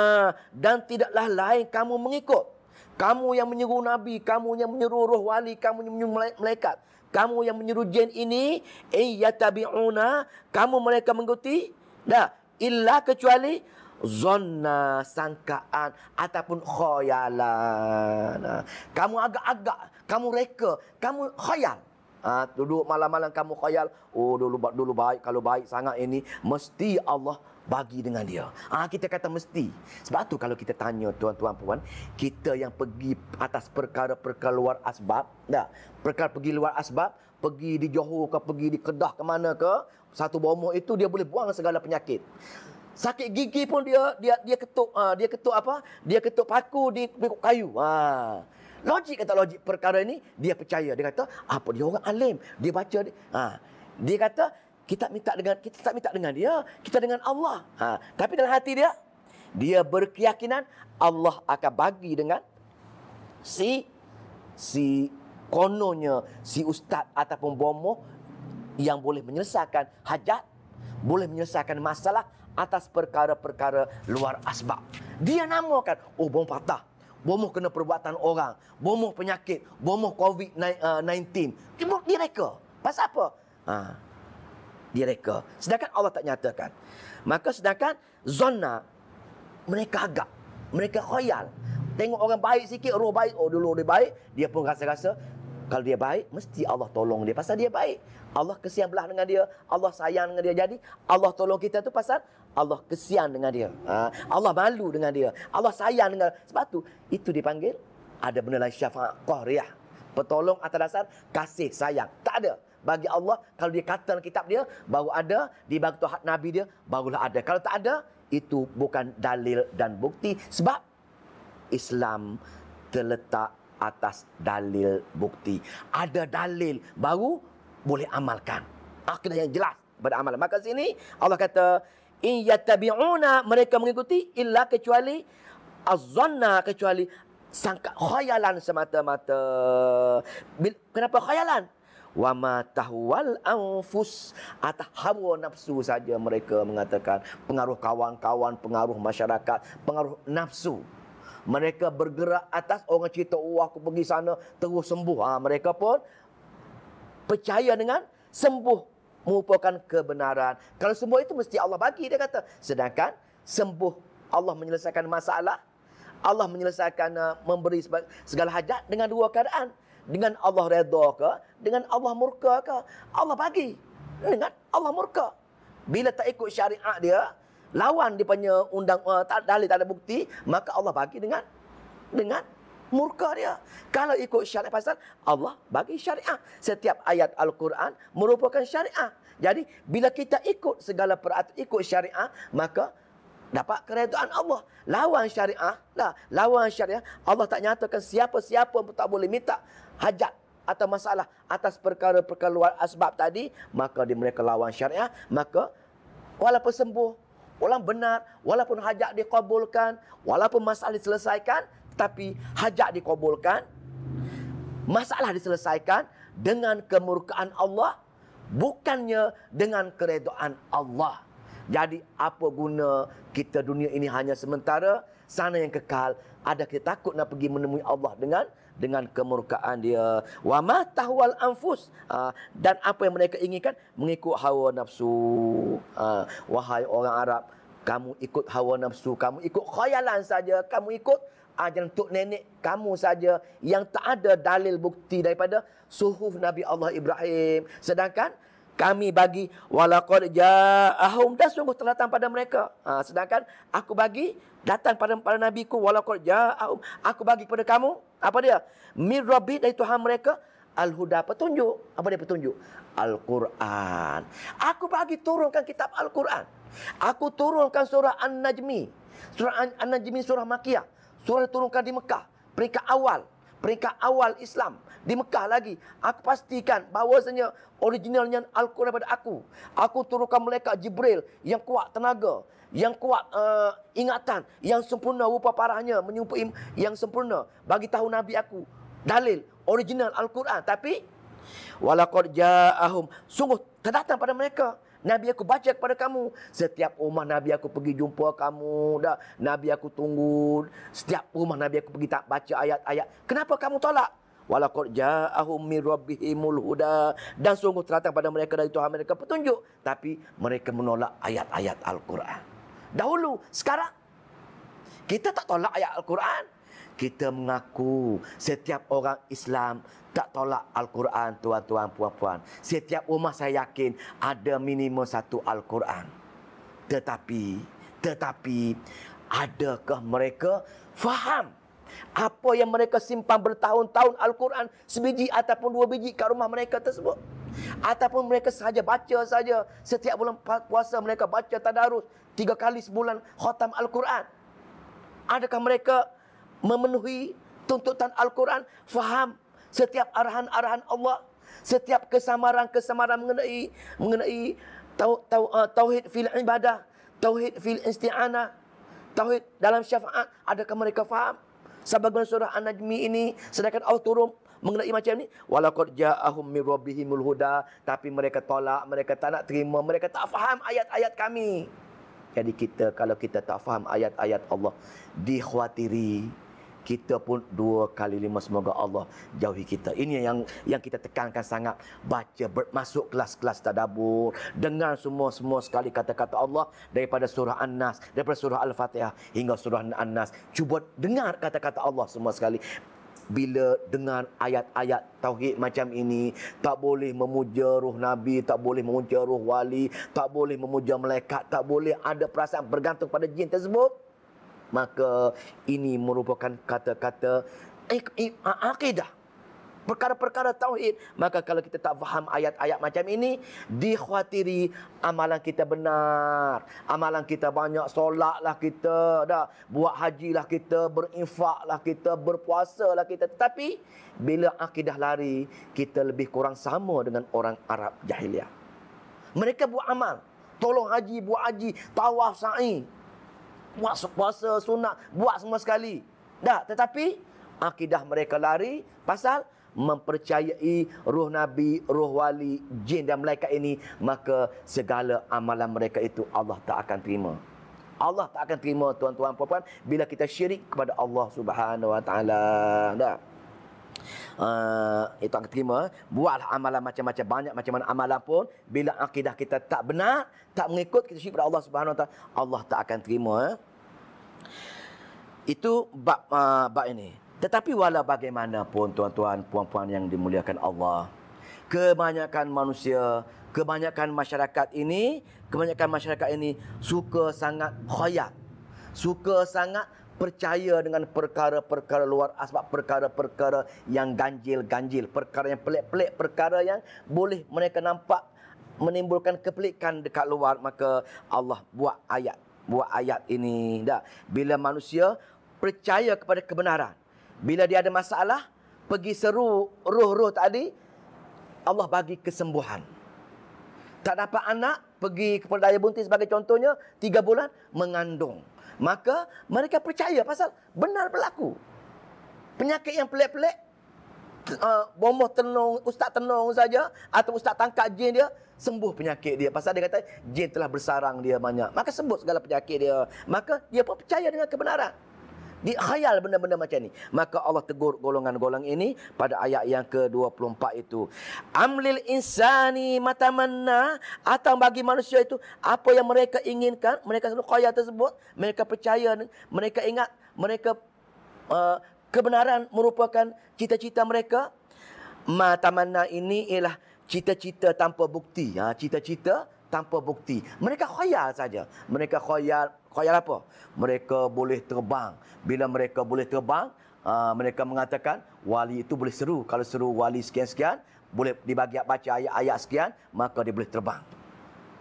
[SPEAKER 1] dan tidaklah lain kamu mengikut kamu yang menyeru nabi kamu yang menyuruh roh wali kamu yang menyuruh malaikat kamu yang menyuruh jin ini ayyatabiuna kamu mereka mengikuti dah illa kecuali zonna sangkaan ataupun khayalan ah. kamu agak-agak kamu reka kamu khayal Ha, ah, duduk malam-malam kamu khayal oh dulu dulu baik kalau baik sangat ini mesti Allah bagi dengan dia. Ah kita kata mesti. Sebab tu kalau kita tanya tuan-tuan puan, kita yang pergi atas perkara-perkara luar asbab, dah. Perkara pergi luar asbab, pergi di Johor ke pergi di Kedah ke mana ke, satu bomoh itu dia boleh buang segala penyakit. Sakit gigi pun dia dia dia ketuk ha, dia ketuk apa? Dia ketuk paku di pokok kayu. Ha. Logik kata logik perkara ini dia percaya dia kata ah, apa dia orang alim dia baca dia, ha. dia kata kita minta dengan kita tak minta dengan dia kita dengan Allah ha tapi dalam hati dia dia berkeyakinan Allah akan bagi dengan si si kononya si ustaz ataupun bomo yang boleh menyelesaikan hajat boleh menyelesaikan masalah atas perkara-perkara luar asbab dia namakan oh bom patah bomoh kena perbuatan orang bomoh penyakit bomoh covid 19 eh, dia mereka pasal apa ha mereka. Sedangkan Allah tak nyatakan. Maka sedangkan zona mereka agak. Mereka khayal. Tengok orang baik sikit, roh baik. Oh dulu dia baik. Dia pun rasa-rasa kalau dia baik, mesti Allah tolong dia. Pasal dia baik. Allah kesian belah dengan dia. Allah sayang dengan dia. Jadi Allah tolong kita tu pasal Allah kesian dengan dia. Ha? Allah malu dengan dia. Allah sayang dengan dia. Sebab tu, itu dipanggil ada benda lain syafaqah riah. Pertolong atas dasar kasih sayang. Tak ada bagi Allah kalau dia kata dalam kitab dia baru ada di bagi Tuhan Nabi dia barulah ada kalau tak ada itu bukan dalil dan bukti sebab Islam terletak atas dalil bukti ada dalil baru boleh amalkan akidah yang jelas pada amalan maka sini Allah kata in yattabi'una mereka mengikuti illa kecuali azanna kecuali sangka khayalan semata-mata. kenapa khayalan? wa ma tahwal anfus atas hawa nafsu saja mereka mengatakan pengaruh kawan-kawan pengaruh masyarakat pengaruh nafsu mereka bergerak atas orang cerita wah oh, aku pergi sana terus sembuh ha, mereka pun percaya dengan sembuh merupakan kebenaran kalau sembuh itu mesti Allah bagi dia kata sedangkan sembuh Allah menyelesaikan masalah Allah menyelesaikan eh, memberi segala hajat dengan dua keadaan dengan Allah redha ke? Dengan Allah murka ke? Allah bagi. Dengan Allah murka. Bila tak ikut syariat dia, lawan dia punya undang uh, tak dalil tak ada bukti, maka Allah bagi dengan dengan murka dia. Kalau ikut syariat pasal Allah bagi syariat. Setiap ayat Al-Quran merupakan syariat. Jadi bila kita ikut segala peraturan ikut syariat, maka dapat keredaan Allah. Lawan syariat, dah. Lawan syariat. Allah tak nyatakan siapa-siapa pun tak boleh minta hajat atau masalah atas perkara-perkara asbab tadi maka dia mereka lawan syariah maka walaupun sembuh orang benar walaupun hajat dikabulkan walaupun masalah diselesaikan tapi hajat dikabulkan masalah diselesaikan dengan kemurkaan Allah bukannya dengan keredaan Allah jadi apa guna kita dunia ini hanya sementara sana yang kekal ada kita takut nak pergi menemui Allah dengan dengan kemurkaan dia wa ma tahwal anfus ah, dan apa yang mereka inginkan mengikut hawa nafsu ah, wahai orang Arab kamu ikut hawa nafsu kamu ikut khayalan saja kamu ikut ajaran tok nenek kamu saja yang tak ada dalil bukti daripada suhuf Nabi Allah Ibrahim sedangkan kami bagi walaqad ja'ahum dah sungguh telah datang pada mereka ha, sedangkan aku bagi datang pada para nabiku walaqad ja'ahum aku bagi kepada kamu apa dia mir rabbi dari tuhan mereka al huda petunjuk apa dia petunjuk al quran aku bagi turunkan kitab al quran aku turunkan surah an-najmi surah an-najmi surah makiyah surah turunkan di Mekah peringkat awal peringkat awal Islam di Mekah lagi aku pastikan bahawasanya originalnya al-Quran daripada aku aku turunkan malaikat Jibril yang kuat tenaga yang kuat uh, ingatan yang sempurna rupa parahnya menyumpai yang sempurna bagi tahu nabi aku dalil original al-Quran tapi walaqad ja'ahum sungguh terdatang pada mereka Nabi aku baca kepada kamu. Setiap rumah Nabi aku pergi jumpa kamu. Dah. Nabi aku tunggu. Setiap rumah Nabi aku pergi tak baca ayat-ayat. Kenapa kamu tolak? Walakot ja'ahum min rabbihimul huda. Dan sungguh teratang pada mereka dari Tuhan mereka petunjuk. Tapi mereka menolak ayat-ayat Al-Quran. Dahulu, sekarang. Kita tak tolak ayat Al-Quran kita mengaku setiap orang Islam tak tolak Al-Quran tuan-tuan puan-puan. Setiap rumah saya yakin ada minimum satu Al-Quran. Tetapi, tetapi adakah mereka faham apa yang mereka simpan bertahun-tahun Al-Quran sebiji ataupun dua biji kat rumah mereka tersebut? Ataupun mereka sahaja baca saja setiap bulan puasa mereka baca tadarus tiga kali sebulan khatam Al-Quran. Adakah mereka memenuhi tuntutan Al-Quran, faham setiap arahan-arahan Allah, setiap kesamaran-kesamaran mengenai mengenai tau, tau, uh, tauhid fil ibadah, tauhid fil isti'anah, tauhid dalam syafaat, adakah mereka faham? Sebagaimana surah An-Najmi ini sedangkan Allah turun mengenai macam ni walaqad ja'ahum mir rabbihimul huda tapi mereka tolak mereka tak nak terima mereka tak faham ayat-ayat kami jadi kita kalau kita tak faham ayat-ayat Allah dikhawatiri kita pun dua kali lima semoga Allah jauhi kita. Ini yang yang kita tekankan sangat baca masuk kelas-kelas tadabbur, dengar semua-semua sekali kata-kata Allah daripada surah An-Nas, daripada surah Al-Fatihah hingga surah An-Nas. Cuba dengar kata-kata Allah semua sekali bila dengar ayat-ayat tauhid macam ini tak boleh memuja ruh nabi tak boleh memuja ruh wali tak boleh memuja malaikat tak boleh ada perasaan bergantung pada jin tersebut maka ini merupakan kata-kata eh, akidah perkara-perkara tauhid maka kalau kita tak faham ayat-ayat macam ini dikhawatiri amalan kita benar amalan kita banyak solatlah kita dah buat haji lah kita berinfak lah kita berpuasa lah kita tetapi bila akidah lari kita lebih kurang sama dengan orang Arab jahiliah mereka buat amal tolong haji buat haji tawaf sa'i puasa sunat buat semua sekali dah tetapi akidah mereka lari pasal mempercayai roh nabi roh wali jin dan malaikat ini maka segala amalan mereka itu Allah tak akan terima Allah tak akan terima tuan-tuan puan-puan bila kita syirik kepada Allah Subhanahu wa taala dah uh, itu akan terima buatlah amalan macam-macam banyak macam mana amalan pun bila akidah kita tak benar tak mengikut kita syirik Allah Subhanahu taala Allah tak akan terima eh. itu bab uh, bab ini tetapi wala bagaimanapun tuan-tuan puan-puan yang dimuliakan Allah kebanyakan manusia kebanyakan masyarakat ini kebanyakan masyarakat ini suka sangat khayat suka sangat percaya dengan perkara-perkara luar asbab perkara-perkara yang ganjil-ganjil perkara yang pelik-pelik perkara yang boleh mereka nampak menimbulkan kepelikan dekat luar maka Allah buat ayat buat ayat ini dah bila manusia percaya kepada kebenaran bila dia ada masalah pergi seru roh-roh tadi Allah bagi kesembuhan tak dapat anak pergi kepada ayah bunti sebagai contohnya tiga bulan mengandung maka mereka percaya pasal benar berlaku. Penyakit yang pelik-pelik, uh, bomoh tenung, ustaz tenung saja, atau ustaz tangkap jin dia, sembuh penyakit dia. Pasal dia kata, jin telah bersarang dia banyak. Maka sembuh segala penyakit dia. Maka dia pun percaya dengan kebenaran. Dikhayal benda-benda macam ni. Maka Allah tegur golongan-golongan ini pada ayat yang ke-24 itu. Amlil insani matamanna atau bagi manusia itu apa yang mereka inginkan, mereka selalu khayal tersebut, mereka percaya, mereka ingat, mereka uh, kebenaran merupakan cita-cita mereka. Matamanna ini ialah cita-cita tanpa bukti. Ha, cita-cita tanpa bukti. Mereka khayal saja. Mereka khayal, Khayal apa? Mereka boleh terbang. Bila mereka boleh terbang, uh, mereka mengatakan wali itu boleh seru. Kalau seru wali sekian-sekian, boleh dibagi baca ayat-ayat sekian, maka dia boleh terbang.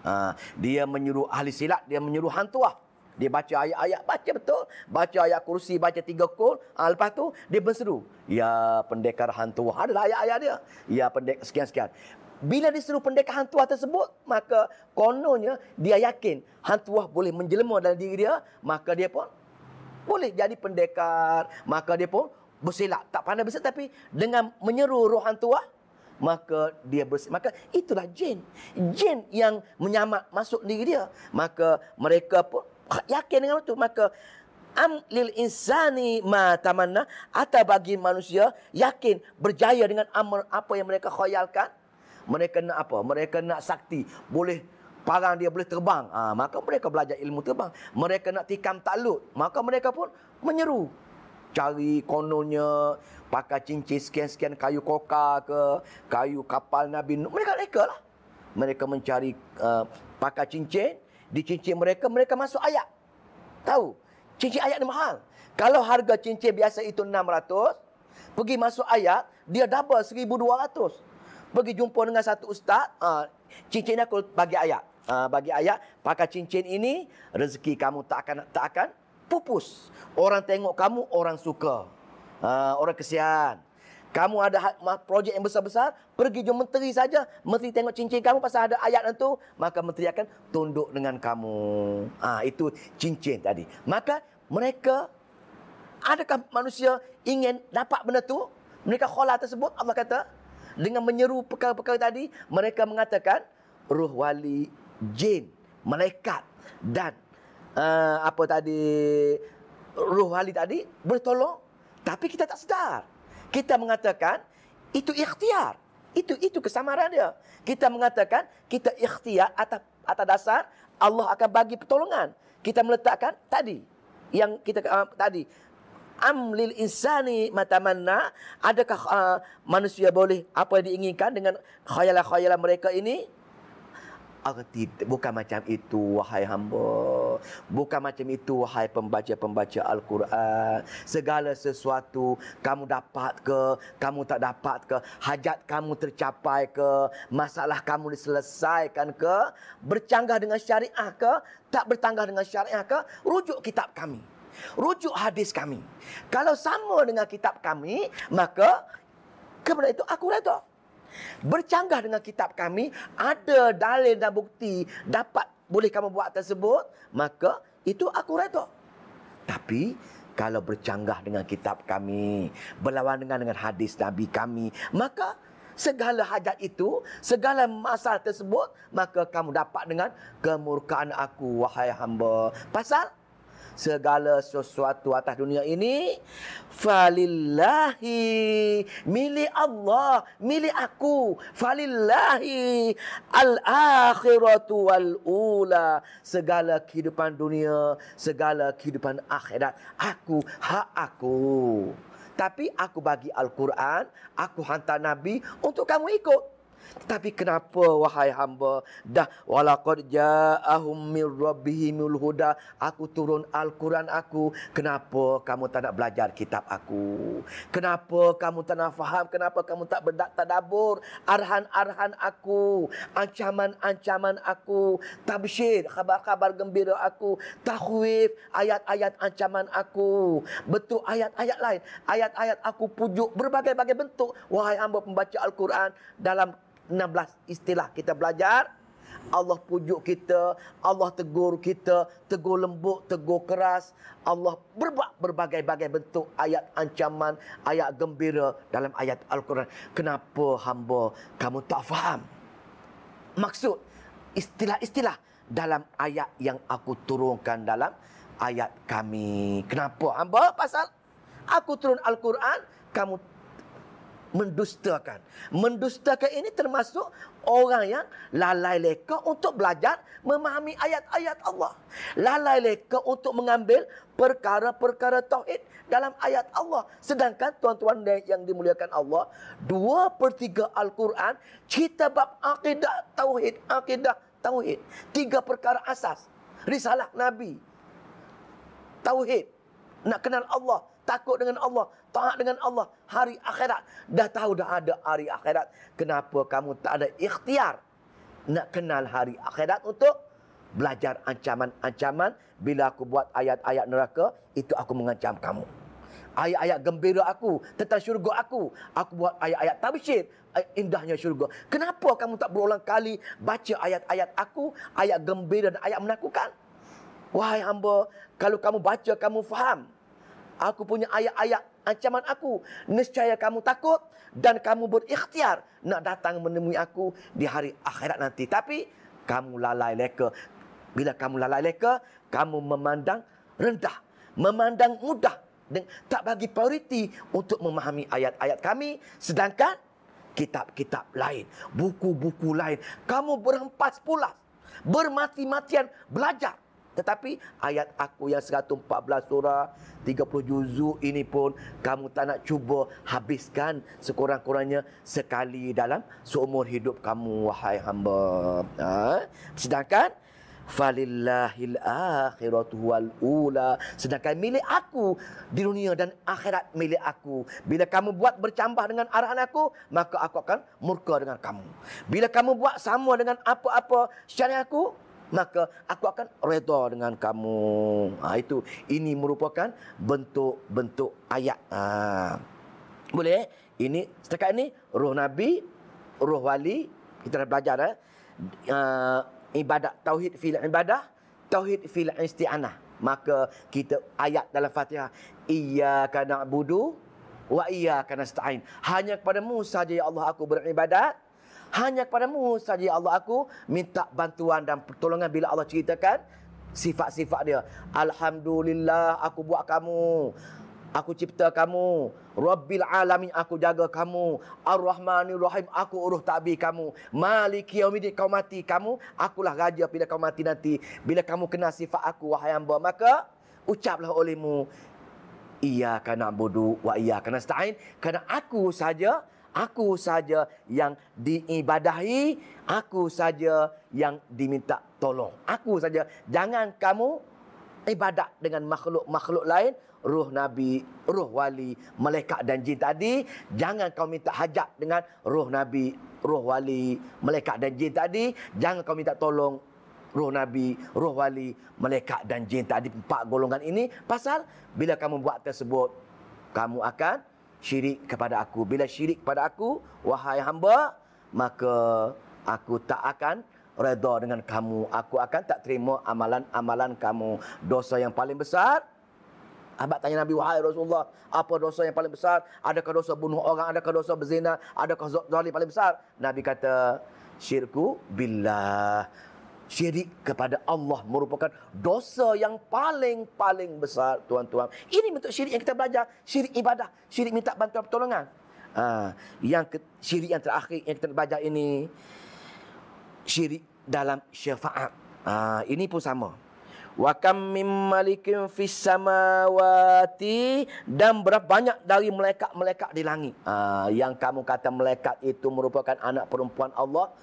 [SPEAKER 1] Uh, dia menyuruh ahli silat, dia menyuruh hantu lah. Dia baca ayat-ayat, baca betul. Baca ayat kursi, baca tiga kul. Uh, lepas tu, dia berseru. Ya pendekar hantu, adalah ayat-ayat dia. Ya pendek sekian-sekian. Bila disuruh pendekar hantuah tersebut, maka kononnya dia yakin hantuah boleh menjelma dalam diri dia, maka dia pun boleh jadi pendekar, maka dia pun bersilap. Tak pandai bersilap tapi dengan menyeru roh hantuah, maka dia bersih. Maka itulah jin. Jin yang menyamak masuk diri dia. Maka mereka pun yakin dengan itu. Maka am lil insani ma tamanna atau bagi manusia yakin berjaya dengan amal apa yang mereka khayalkan mereka nak apa mereka nak sakti boleh parang dia boleh terbang ha, maka mereka belajar ilmu terbang mereka nak tikam taklut. maka mereka pun menyeru cari kononnya pakai cincin sekian-sekian kayu koka ke kayu kapal Nabi Nuh mereka reka lah mereka mencari uh, pakai cincin di cincin mereka mereka masuk ayat tahu cincin ayat ni mahal kalau harga cincin biasa itu 600 pergi masuk ayat dia double 1200 pergi jumpa dengan satu ustaz, uh, cincin aku bagi ayat, Uh, ha, bagi ayat, pakai cincin ini, rezeki kamu tak akan tak akan pupus. Orang tengok kamu, orang suka. Uh, orang kesian. Kamu ada projek yang besar-besar, pergi jumpa menteri saja. Menteri tengok cincin kamu pasal ada ayat itu, maka menteri akan tunduk dengan kamu. Ah ha, itu cincin tadi. Maka mereka, adakah manusia ingin dapat benda tu? Mereka khola tersebut, Allah kata, dengan menyeru perkara-perkara tadi, mereka mengatakan roh wali, jin, malaikat dan uh, apa tadi roh wali tadi boleh tolong tapi kita tak sedar. Kita mengatakan itu ikhtiar. Itu itu kesamaran dia. Kita mengatakan kita ikhtiar atas atas dasar Allah akan bagi pertolongan. Kita meletakkan tadi yang kita uh, tadi am lil insani matamanna adakah uh, manusia boleh apa yang diinginkan dengan khayalan-khayalan mereka ini bukan macam itu wahai hamba bukan macam itu wahai pembaca-pembaca al-Quran segala sesuatu kamu dapat ke kamu tak dapat ke hajat kamu tercapai ke masalah kamu diselesaikan ke bercanggah dengan syariah ke tak bertanggah dengan syariah ke rujuk kitab kami rujuk hadis kami. Kalau sama dengan kitab kami, maka kepada itu aku redha. Bercanggah dengan kitab kami, ada dalil dan bukti dapat boleh kamu buat tersebut, maka itu aku redha. Tapi kalau bercanggah dengan kitab kami, berlawan dengan dengan hadis Nabi kami, maka segala hajat itu, segala masalah tersebut, maka kamu dapat dengan kemurkaan aku, wahai hamba. Pasal segala sesuatu atas dunia ini falillahi mili Allah mili aku falillahi al akhiratu wal ula segala kehidupan dunia segala kehidupan akhirat aku hak aku tapi aku bagi al-Quran aku hantar nabi untuk kamu ikut tetapi kenapa wahai hamba dah walaqad ja'ahum mir rabbihimul huda aku turun al-Quran aku kenapa kamu tak nak belajar kitab aku kenapa kamu tak nak faham kenapa kamu tak berdak tadabbur arhan-arhan aku ancaman-ancaman aku tabsyir khabar-khabar gembira aku tahwif ayat-ayat ancaman aku betul ayat-ayat lain ayat-ayat aku pujuk berbagai-bagai bentuk wahai hamba pembaca al-Quran dalam 16 istilah kita belajar. Allah pujuk kita, Allah tegur kita, tegur lembut, tegur keras. Allah berbuat berbagai-bagai bentuk ayat ancaman, ayat gembira dalam ayat Al-Quran. Kenapa hamba kamu tak faham? Maksud istilah-istilah dalam ayat yang aku turunkan dalam ayat kami. Kenapa hamba? Pasal aku turun Al-Quran, kamu mendustakan. Mendustakan ini termasuk orang yang lalai leka untuk belajar memahami ayat-ayat Allah. Lalai leka untuk mengambil perkara-perkara tauhid dalam ayat Allah. Sedangkan tuan-tuan yang dimuliakan Allah, dua per tiga Al-Quran cerita bab akidah tauhid, akidah tauhid. Tiga perkara asas. Risalah Nabi. Tauhid. Nak kenal Allah takut dengan Allah, taat dengan Allah, hari akhirat. Dah tahu dah ada hari akhirat. Kenapa kamu tak ada ikhtiar nak kenal hari akhirat untuk belajar ancaman-ancaman bila aku buat ayat-ayat neraka, itu aku mengancam kamu. Ayat-ayat gembira aku tentang syurga aku. Aku buat ayat-ayat tabsyir eh, indahnya syurga. Kenapa kamu tak berulang kali baca ayat-ayat aku, ayat gembira dan ayat menakutkan? Wahai hamba, kalau kamu baca kamu faham aku punya ayat-ayat ancaman aku. Nescaya kamu takut dan kamu berikhtiar nak datang menemui aku di hari akhirat nanti. Tapi kamu lalai leka. Bila kamu lalai leka, kamu memandang rendah. Memandang mudah. Dan tak bagi prioriti untuk memahami ayat-ayat kami. Sedangkan kitab-kitab lain, buku-buku lain. Kamu berhempas pula. Bermati-matian belajar. Tetapi ayat aku yang 114 surah 30 juzu ini pun kamu tak nak cuba habiskan sekurang-kurangnya sekali dalam seumur hidup kamu wahai hamba. Ha? Sedangkan falillahil akhiratu wal ula sedangkan milik aku di dunia dan akhirat milik aku bila kamu buat bercambah dengan arahan aku maka aku akan murka dengan kamu bila kamu buat sama dengan apa-apa syariat aku maka aku akan redha dengan kamu. Ha, itu ini merupakan bentuk-bentuk ayat. Ha. Boleh? Eh? Ini setakat ini roh nabi, roh wali kita dah belajar dah. Eh? Uh, ibadat tauhid fil ibadah, tauhid fil isti'anah. Maka kita ayat dalam Fatihah, iyyaka na'budu wa iyyaka nasta'in. Hanya kepada kepadamu saja ya Allah aku beribadat. Hanya kepadamu saja ya Allah aku minta bantuan dan pertolongan bila Allah ceritakan sifat-sifat dia. Alhamdulillah aku buat kamu. Aku cipta kamu. Rabbil Alamin aku jaga kamu. Ar-Rahmanir Rahim aku urus takbir kamu. Maliki Yaumidin kau mati kamu. Akulah raja bila kau mati nanti. Bila kamu kena sifat aku wahai hamba. Maka ucaplah olehmu. Iyaka na'budu wa iyaka nasta'in. karena aku saja aku saja yang diibadahi, aku saja yang diminta tolong. Aku saja. Jangan kamu ibadat dengan makhluk-makhluk lain, roh nabi, roh wali, malaikat dan jin tadi, jangan kau minta hajat dengan roh nabi, roh wali, malaikat dan jin tadi, jangan kau minta tolong roh nabi, roh wali, malaikat dan jin tadi empat golongan ini pasal bila kamu buat tersebut kamu akan syirik kepada aku. Bila syirik kepada aku, wahai hamba, maka aku tak akan reda dengan kamu. Aku akan tak terima amalan-amalan kamu. Dosa yang paling besar, Abad tanya Nabi, wahai Rasulullah, apa dosa yang paling besar? Adakah dosa bunuh orang? Adakah dosa berzina? Adakah zalim paling besar? Nabi kata, syirku billah syirik kepada Allah merupakan dosa yang paling-paling besar tuan-tuan. Ini bentuk syirik yang kita belajar. Syirik ibadah. Syirik minta bantuan pertolongan. Ha, yang ke, syirik yang terakhir yang kita belajar ini. Syirik dalam syafaat. Ha, ini pun sama. Wa kam min malikin fis samawati dan berapa banyak dari malaikat-malaikat di langit. Ha, yang kamu kata malaikat itu merupakan anak perempuan Allah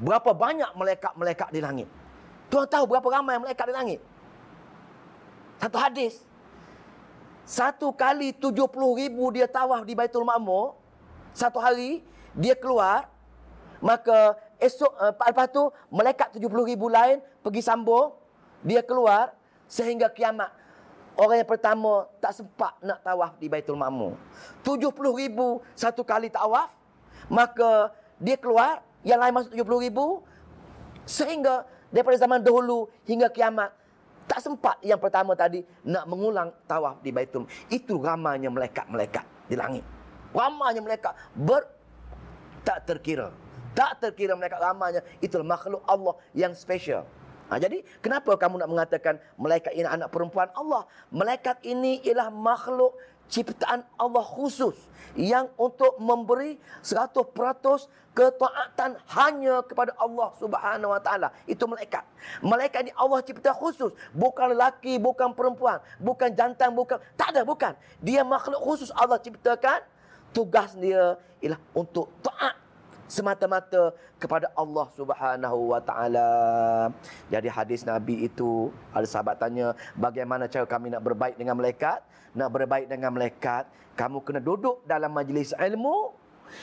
[SPEAKER 1] berapa banyak melekat-melekat di langit. Tuhan tahu berapa ramai melekat di langit. Satu hadis. Satu kali 70 ribu dia tawaf di Baitul Ma'mur. Satu hari dia keluar. Maka esok uh, lepas tu melekat 70 ribu lain pergi sambung. Dia keluar sehingga kiamat. Orang yang pertama tak sempat nak tawaf di Baitul Ma'mur. 70 ribu satu kali tawaf. Maka dia keluar yang lain masuk 70 ribu. Sehingga daripada zaman dahulu hingga kiamat, tak sempat yang pertama tadi nak mengulang tawaf di Baitul. Itu ramanya melekat-melekat di langit. Ramanya melekat. Ber... Tak terkira. Tak terkira melekat ramanya. Itulah makhluk Allah yang special. Ha, jadi kenapa kamu nak mengatakan malaikat ini anak perempuan Allah? Malaikat ini ialah makhluk ciptaan Allah khusus yang untuk memberi 100% ketaatan hanya kepada Allah Subhanahu Wa Taala. Itu malaikat. Malaikat ini Allah cipta khusus, bukan lelaki, bukan perempuan, bukan jantan, bukan tak ada bukan. Dia makhluk khusus Allah ciptakan. Tugas dia ialah untuk taat semata-mata kepada Allah Subhanahu wa taala. Jadi hadis Nabi itu ada sahabat tanya, bagaimana cara kami nak berbaik dengan malaikat? Nak berbaik dengan malaikat, kamu kena duduk dalam majlis ilmu,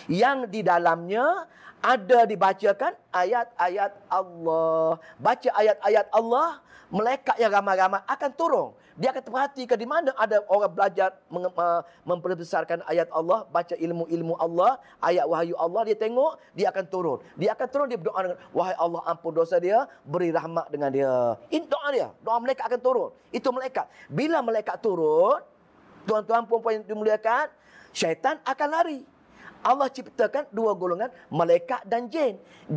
[SPEAKER 1] yang di dalamnya ada dibacakan ayat-ayat Allah. Baca ayat-ayat Allah, melekat yang ramai-ramai akan turun. Dia akan perhatikan di mana ada orang belajar memperbesarkan ayat Allah, baca ilmu-ilmu Allah, ayat wahyu Allah, dia tengok, dia akan turun. Dia akan turun, dia berdoa dengan, wahai Allah ampun dosa dia, beri rahmat dengan dia. Ini doa dia, doa malaikat akan turun. Itu malaikat. Bila malaikat turun, tuan-tuan puan-puan yang dimuliakan, syaitan akan lari. Allah ciptakan dua golongan malaikat dan jin.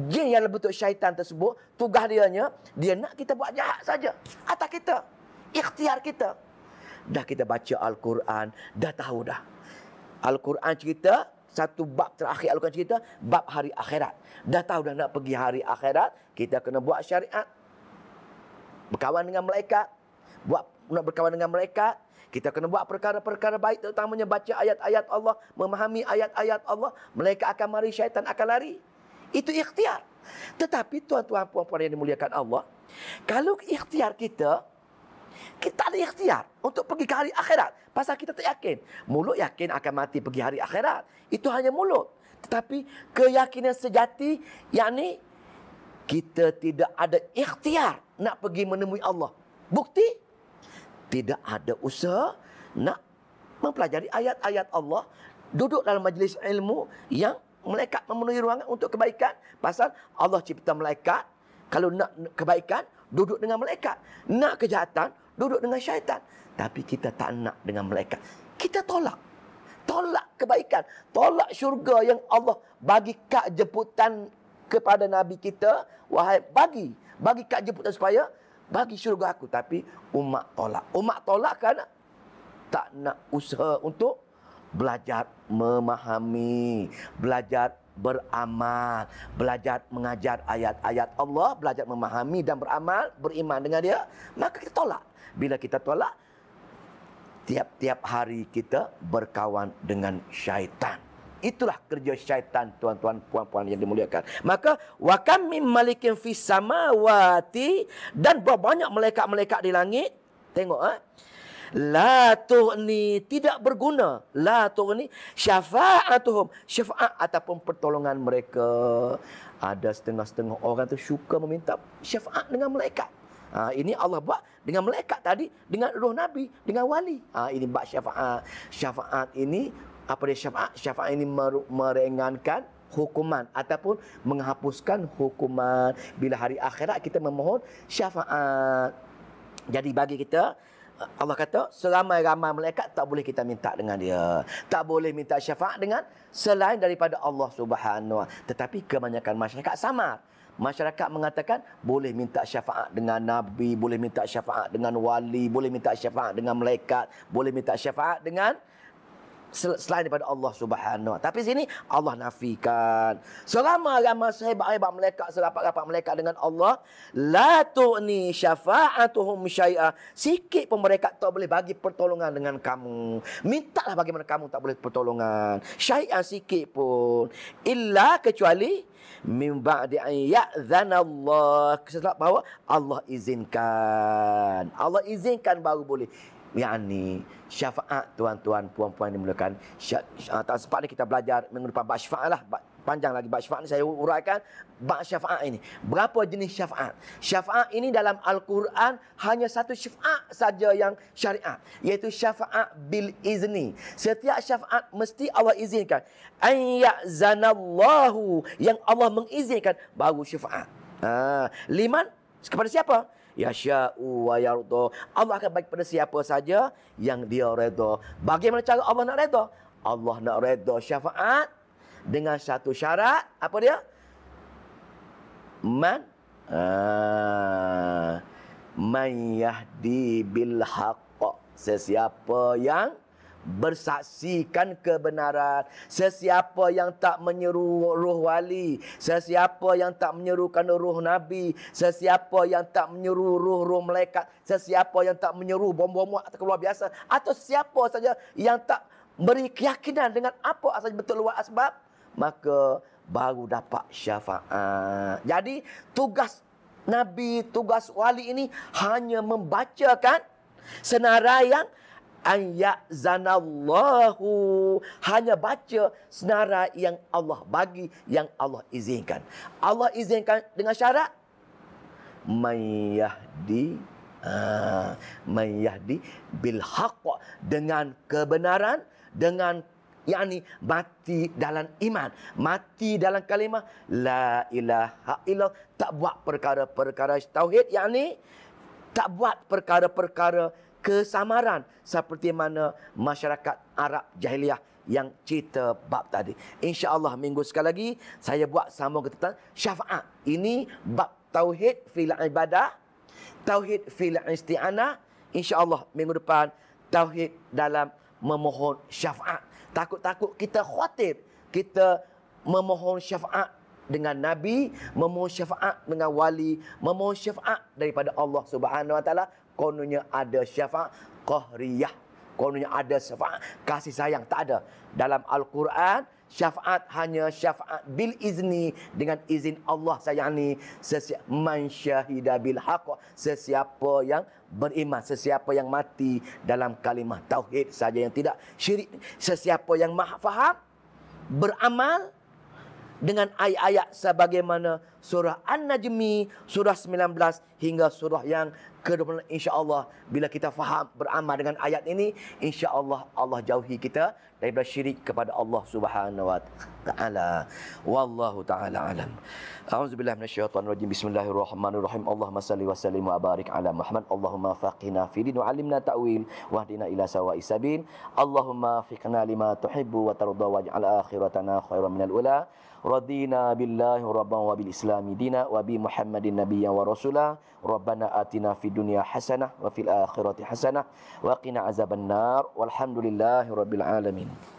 [SPEAKER 1] Jin yang bentuk syaitan tersebut, tugas dia nya dia nak kita buat jahat saja. Atas kita. Ikhtiar kita. Dah kita baca Al-Quran, dah tahu dah. Al-Quran cerita, satu bab terakhir Al-Quran cerita, bab hari akhirat. Dah tahu dah nak pergi hari akhirat, kita kena buat syariat. Berkawan dengan malaikat. Buat, nak berkawan dengan malaikat, kita kena buat perkara-perkara baik terutamanya baca ayat-ayat Allah, memahami ayat-ayat Allah, mereka akan mari syaitan akan lari. Itu ikhtiar. Tetapi tuan-tuan puan-puan yang dimuliakan Allah, kalau ikhtiar kita kita ada ikhtiar untuk pergi ke hari akhirat pasal kita tak yakin. Mulut yakin akan mati pergi hari akhirat. Itu hanya mulut. Tetapi keyakinan sejati yakni kita tidak ada ikhtiar nak pergi menemui Allah. Bukti tidak ada usaha nak mempelajari ayat-ayat Allah duduk dalam majlis ilmu yang malaikat memenuhi ruangan untuk kebaikan pasal Allah cipta malaikat kalau nak kebaikan duduk dengan malaikat nak kejahatan duduk dengan syaitan tapi kita tak nak dengan malaikat kita tolak tolak kebaikan tolak syurga yang Allah bagi kak jemputan kepada nabi kita wahai bagi bagi kak jemputan supaya bagi syurga aku tapi umat tolak umat tolak kerana tak nak usaha untuk belajar memahami belajar beramal belajar mengajar ayat-ayat Allah belajar memahami dan beramal beriman dengan dia maka kita tolak bila kita tolak tiap-tiap hari kita berkawan dengan syaitan Itulah kerja syaitan tuan-tuan puan-puan yang dimuliakan. Maka wa kam min malikin fis samawati dan berbanyak malaikat-malaikat di langit. Tengok ah. Ha? La tu'ni tidak berguna. La tu'ni syafa'atuhum. Syafa'at ataupun pertolongan mereka. Ada setengah-setengah orang tu suka meminta syafa'at dengan malaikat. Ha, ini Allah buat dengan malaikat tadi, dengan roh Nabi, dengan wali. Ha, ini buat syafa'at. Syafa'at ini apa dia syafaat? Syafaat ini merengankan hukuman ataupun menghapuskan hukuman bila hari akhirat kita memohon syafaat. Jadi bagi kita Allah kata seramai-ramai malaikat tak boleh kita minta dengan dia. Tak boleh minta syafaat dengan selain daripada Allah Subhanahu. Tetapi kebanyakan masyarakat samar. Masyarakat mengatakan boleh minta syafaat dengan nabi, boleh minta syafaat dengan wali, boleh minta syafaat dengan malaikat, boleh minta syafaat dengan selain daripada Allah Subhanahu Tapi sini Allah nafikan. Selama agama ramai sahabat-sahabat mereka serapat-rapat malaikat dengan Allah, la tu'ni syafa'atuhum syai'a. Sikit pun mereka tak boleh bagi pertolongan dengan kamu. Mintalah bagaimana kamu tak boleh pertolongan. Syai'a sikit pun. Illa kecuali min ba'di an ya'zana Allah. Setelah bahawa Allah izinkan. Allah izinkan baru boleh yakni syafaat tuan-tuan puan-puan dimulakan tak sempat kita belajar minggu depan bab syafaat lah panjang lagi bab syafaat ni saya uraikan bab syafaat ini berapa jenis syafaat syafaat ini dalam al-Quran hanya satu syafaat saja yang syariat iaitu syafaat bil izni setiap syafaat mesti Allah izinkan ay zanallahu yang Allah mengizinkan baru syafaat ha liman kepada siapa? yasha'u wa yardo. Allah akan baik pada siapa saja yang dia redha. Bagaimana cara Allah nak redha? Allah nak redha syafaat dengan satu syarat, apa dia? Man ah man yahdi bil Sesiapa yang bersaksikan kebenaran. Sesiapa yang tak menyeru roh wali, sesiapa yang tak menyerukan roh nabi, sesiapa yang tak menyeru roh-roh malaikat, sesiapa yang tak menyeru bom-bom atau keluar biasa, atau siapa saja yang tak beri keyakinan dengan apa asal betul luar asbab, maka baru dapat syafaat. Jadi tugas nabi, tugas wali ini hanya membacakan senaraian yang an ya'zanallahu hanya baca senarai yang Allah bagi yang Allah izinkan Allah izinkan dengan syarat may yahdi ha, may yahdi bil dengan kebenaran dengan yakni mati dalam iman mati dalam kalimah la ilaha illallah tak buat perkara-perkara tauhid yakni tak buat perkara-perkara kesamaran seperti mana masyarakat Arab jahiliah yang cerita bab tadi. Insya Allah minggu sekali lagi saya buat sama ke tentang syafaat. Ini bab tauhid fil ibadah, tauhid fil isti'anah. InsyaAllah minggu depan tauhid dalam memohon syafaat. Takut-takut kita khawatir kita memohon syafaat dengan nabi, memohon syafaat dengan wali, memohon syafaat daripada Allah Subhanahu Wa Taala kononnya ada syafaat qahriyah. Kononnya ada syafaat kasih sayang. Tak ada. Dalam Al-Quran, syafaat hanya syafaat bil izni dengan izin Allah sayang ni sesiapa man syahida bil haqq sesiapa yang beriman sesiapa yang mati dalam kalimah tauhid saja yang tidak syirik sesiapa yang faham beramal dengan ayat-ayat sebagaimana surah An-Najmi surah 19 hingga surah yang ke-26 insya-Allah bila kita faham beramal dengan ayat ini insya-Allah Allah jauhi kita daripada syirik kepada Allah Subhanahu wa taala wallahu taala alam auzubillahi minasyaitonir rajim bismillahirrahmanirrahim Allahumma salli wa sallim wa barik ala Muhammad Allahumma faqina fi din wa ta'wil wahdina ila sawa'i sabil Allahumma fiqna lima tuhibbu wa tardha waj'al akhiratana khairan minal ula رضينا بالله ربا وبالإسلام دينا وبي محمد النبي ورسولا ربنا آتنا في الدنيا حسنة وفي الآخرة حسنة وقنا عذاب النار والحمد لله رب العالمين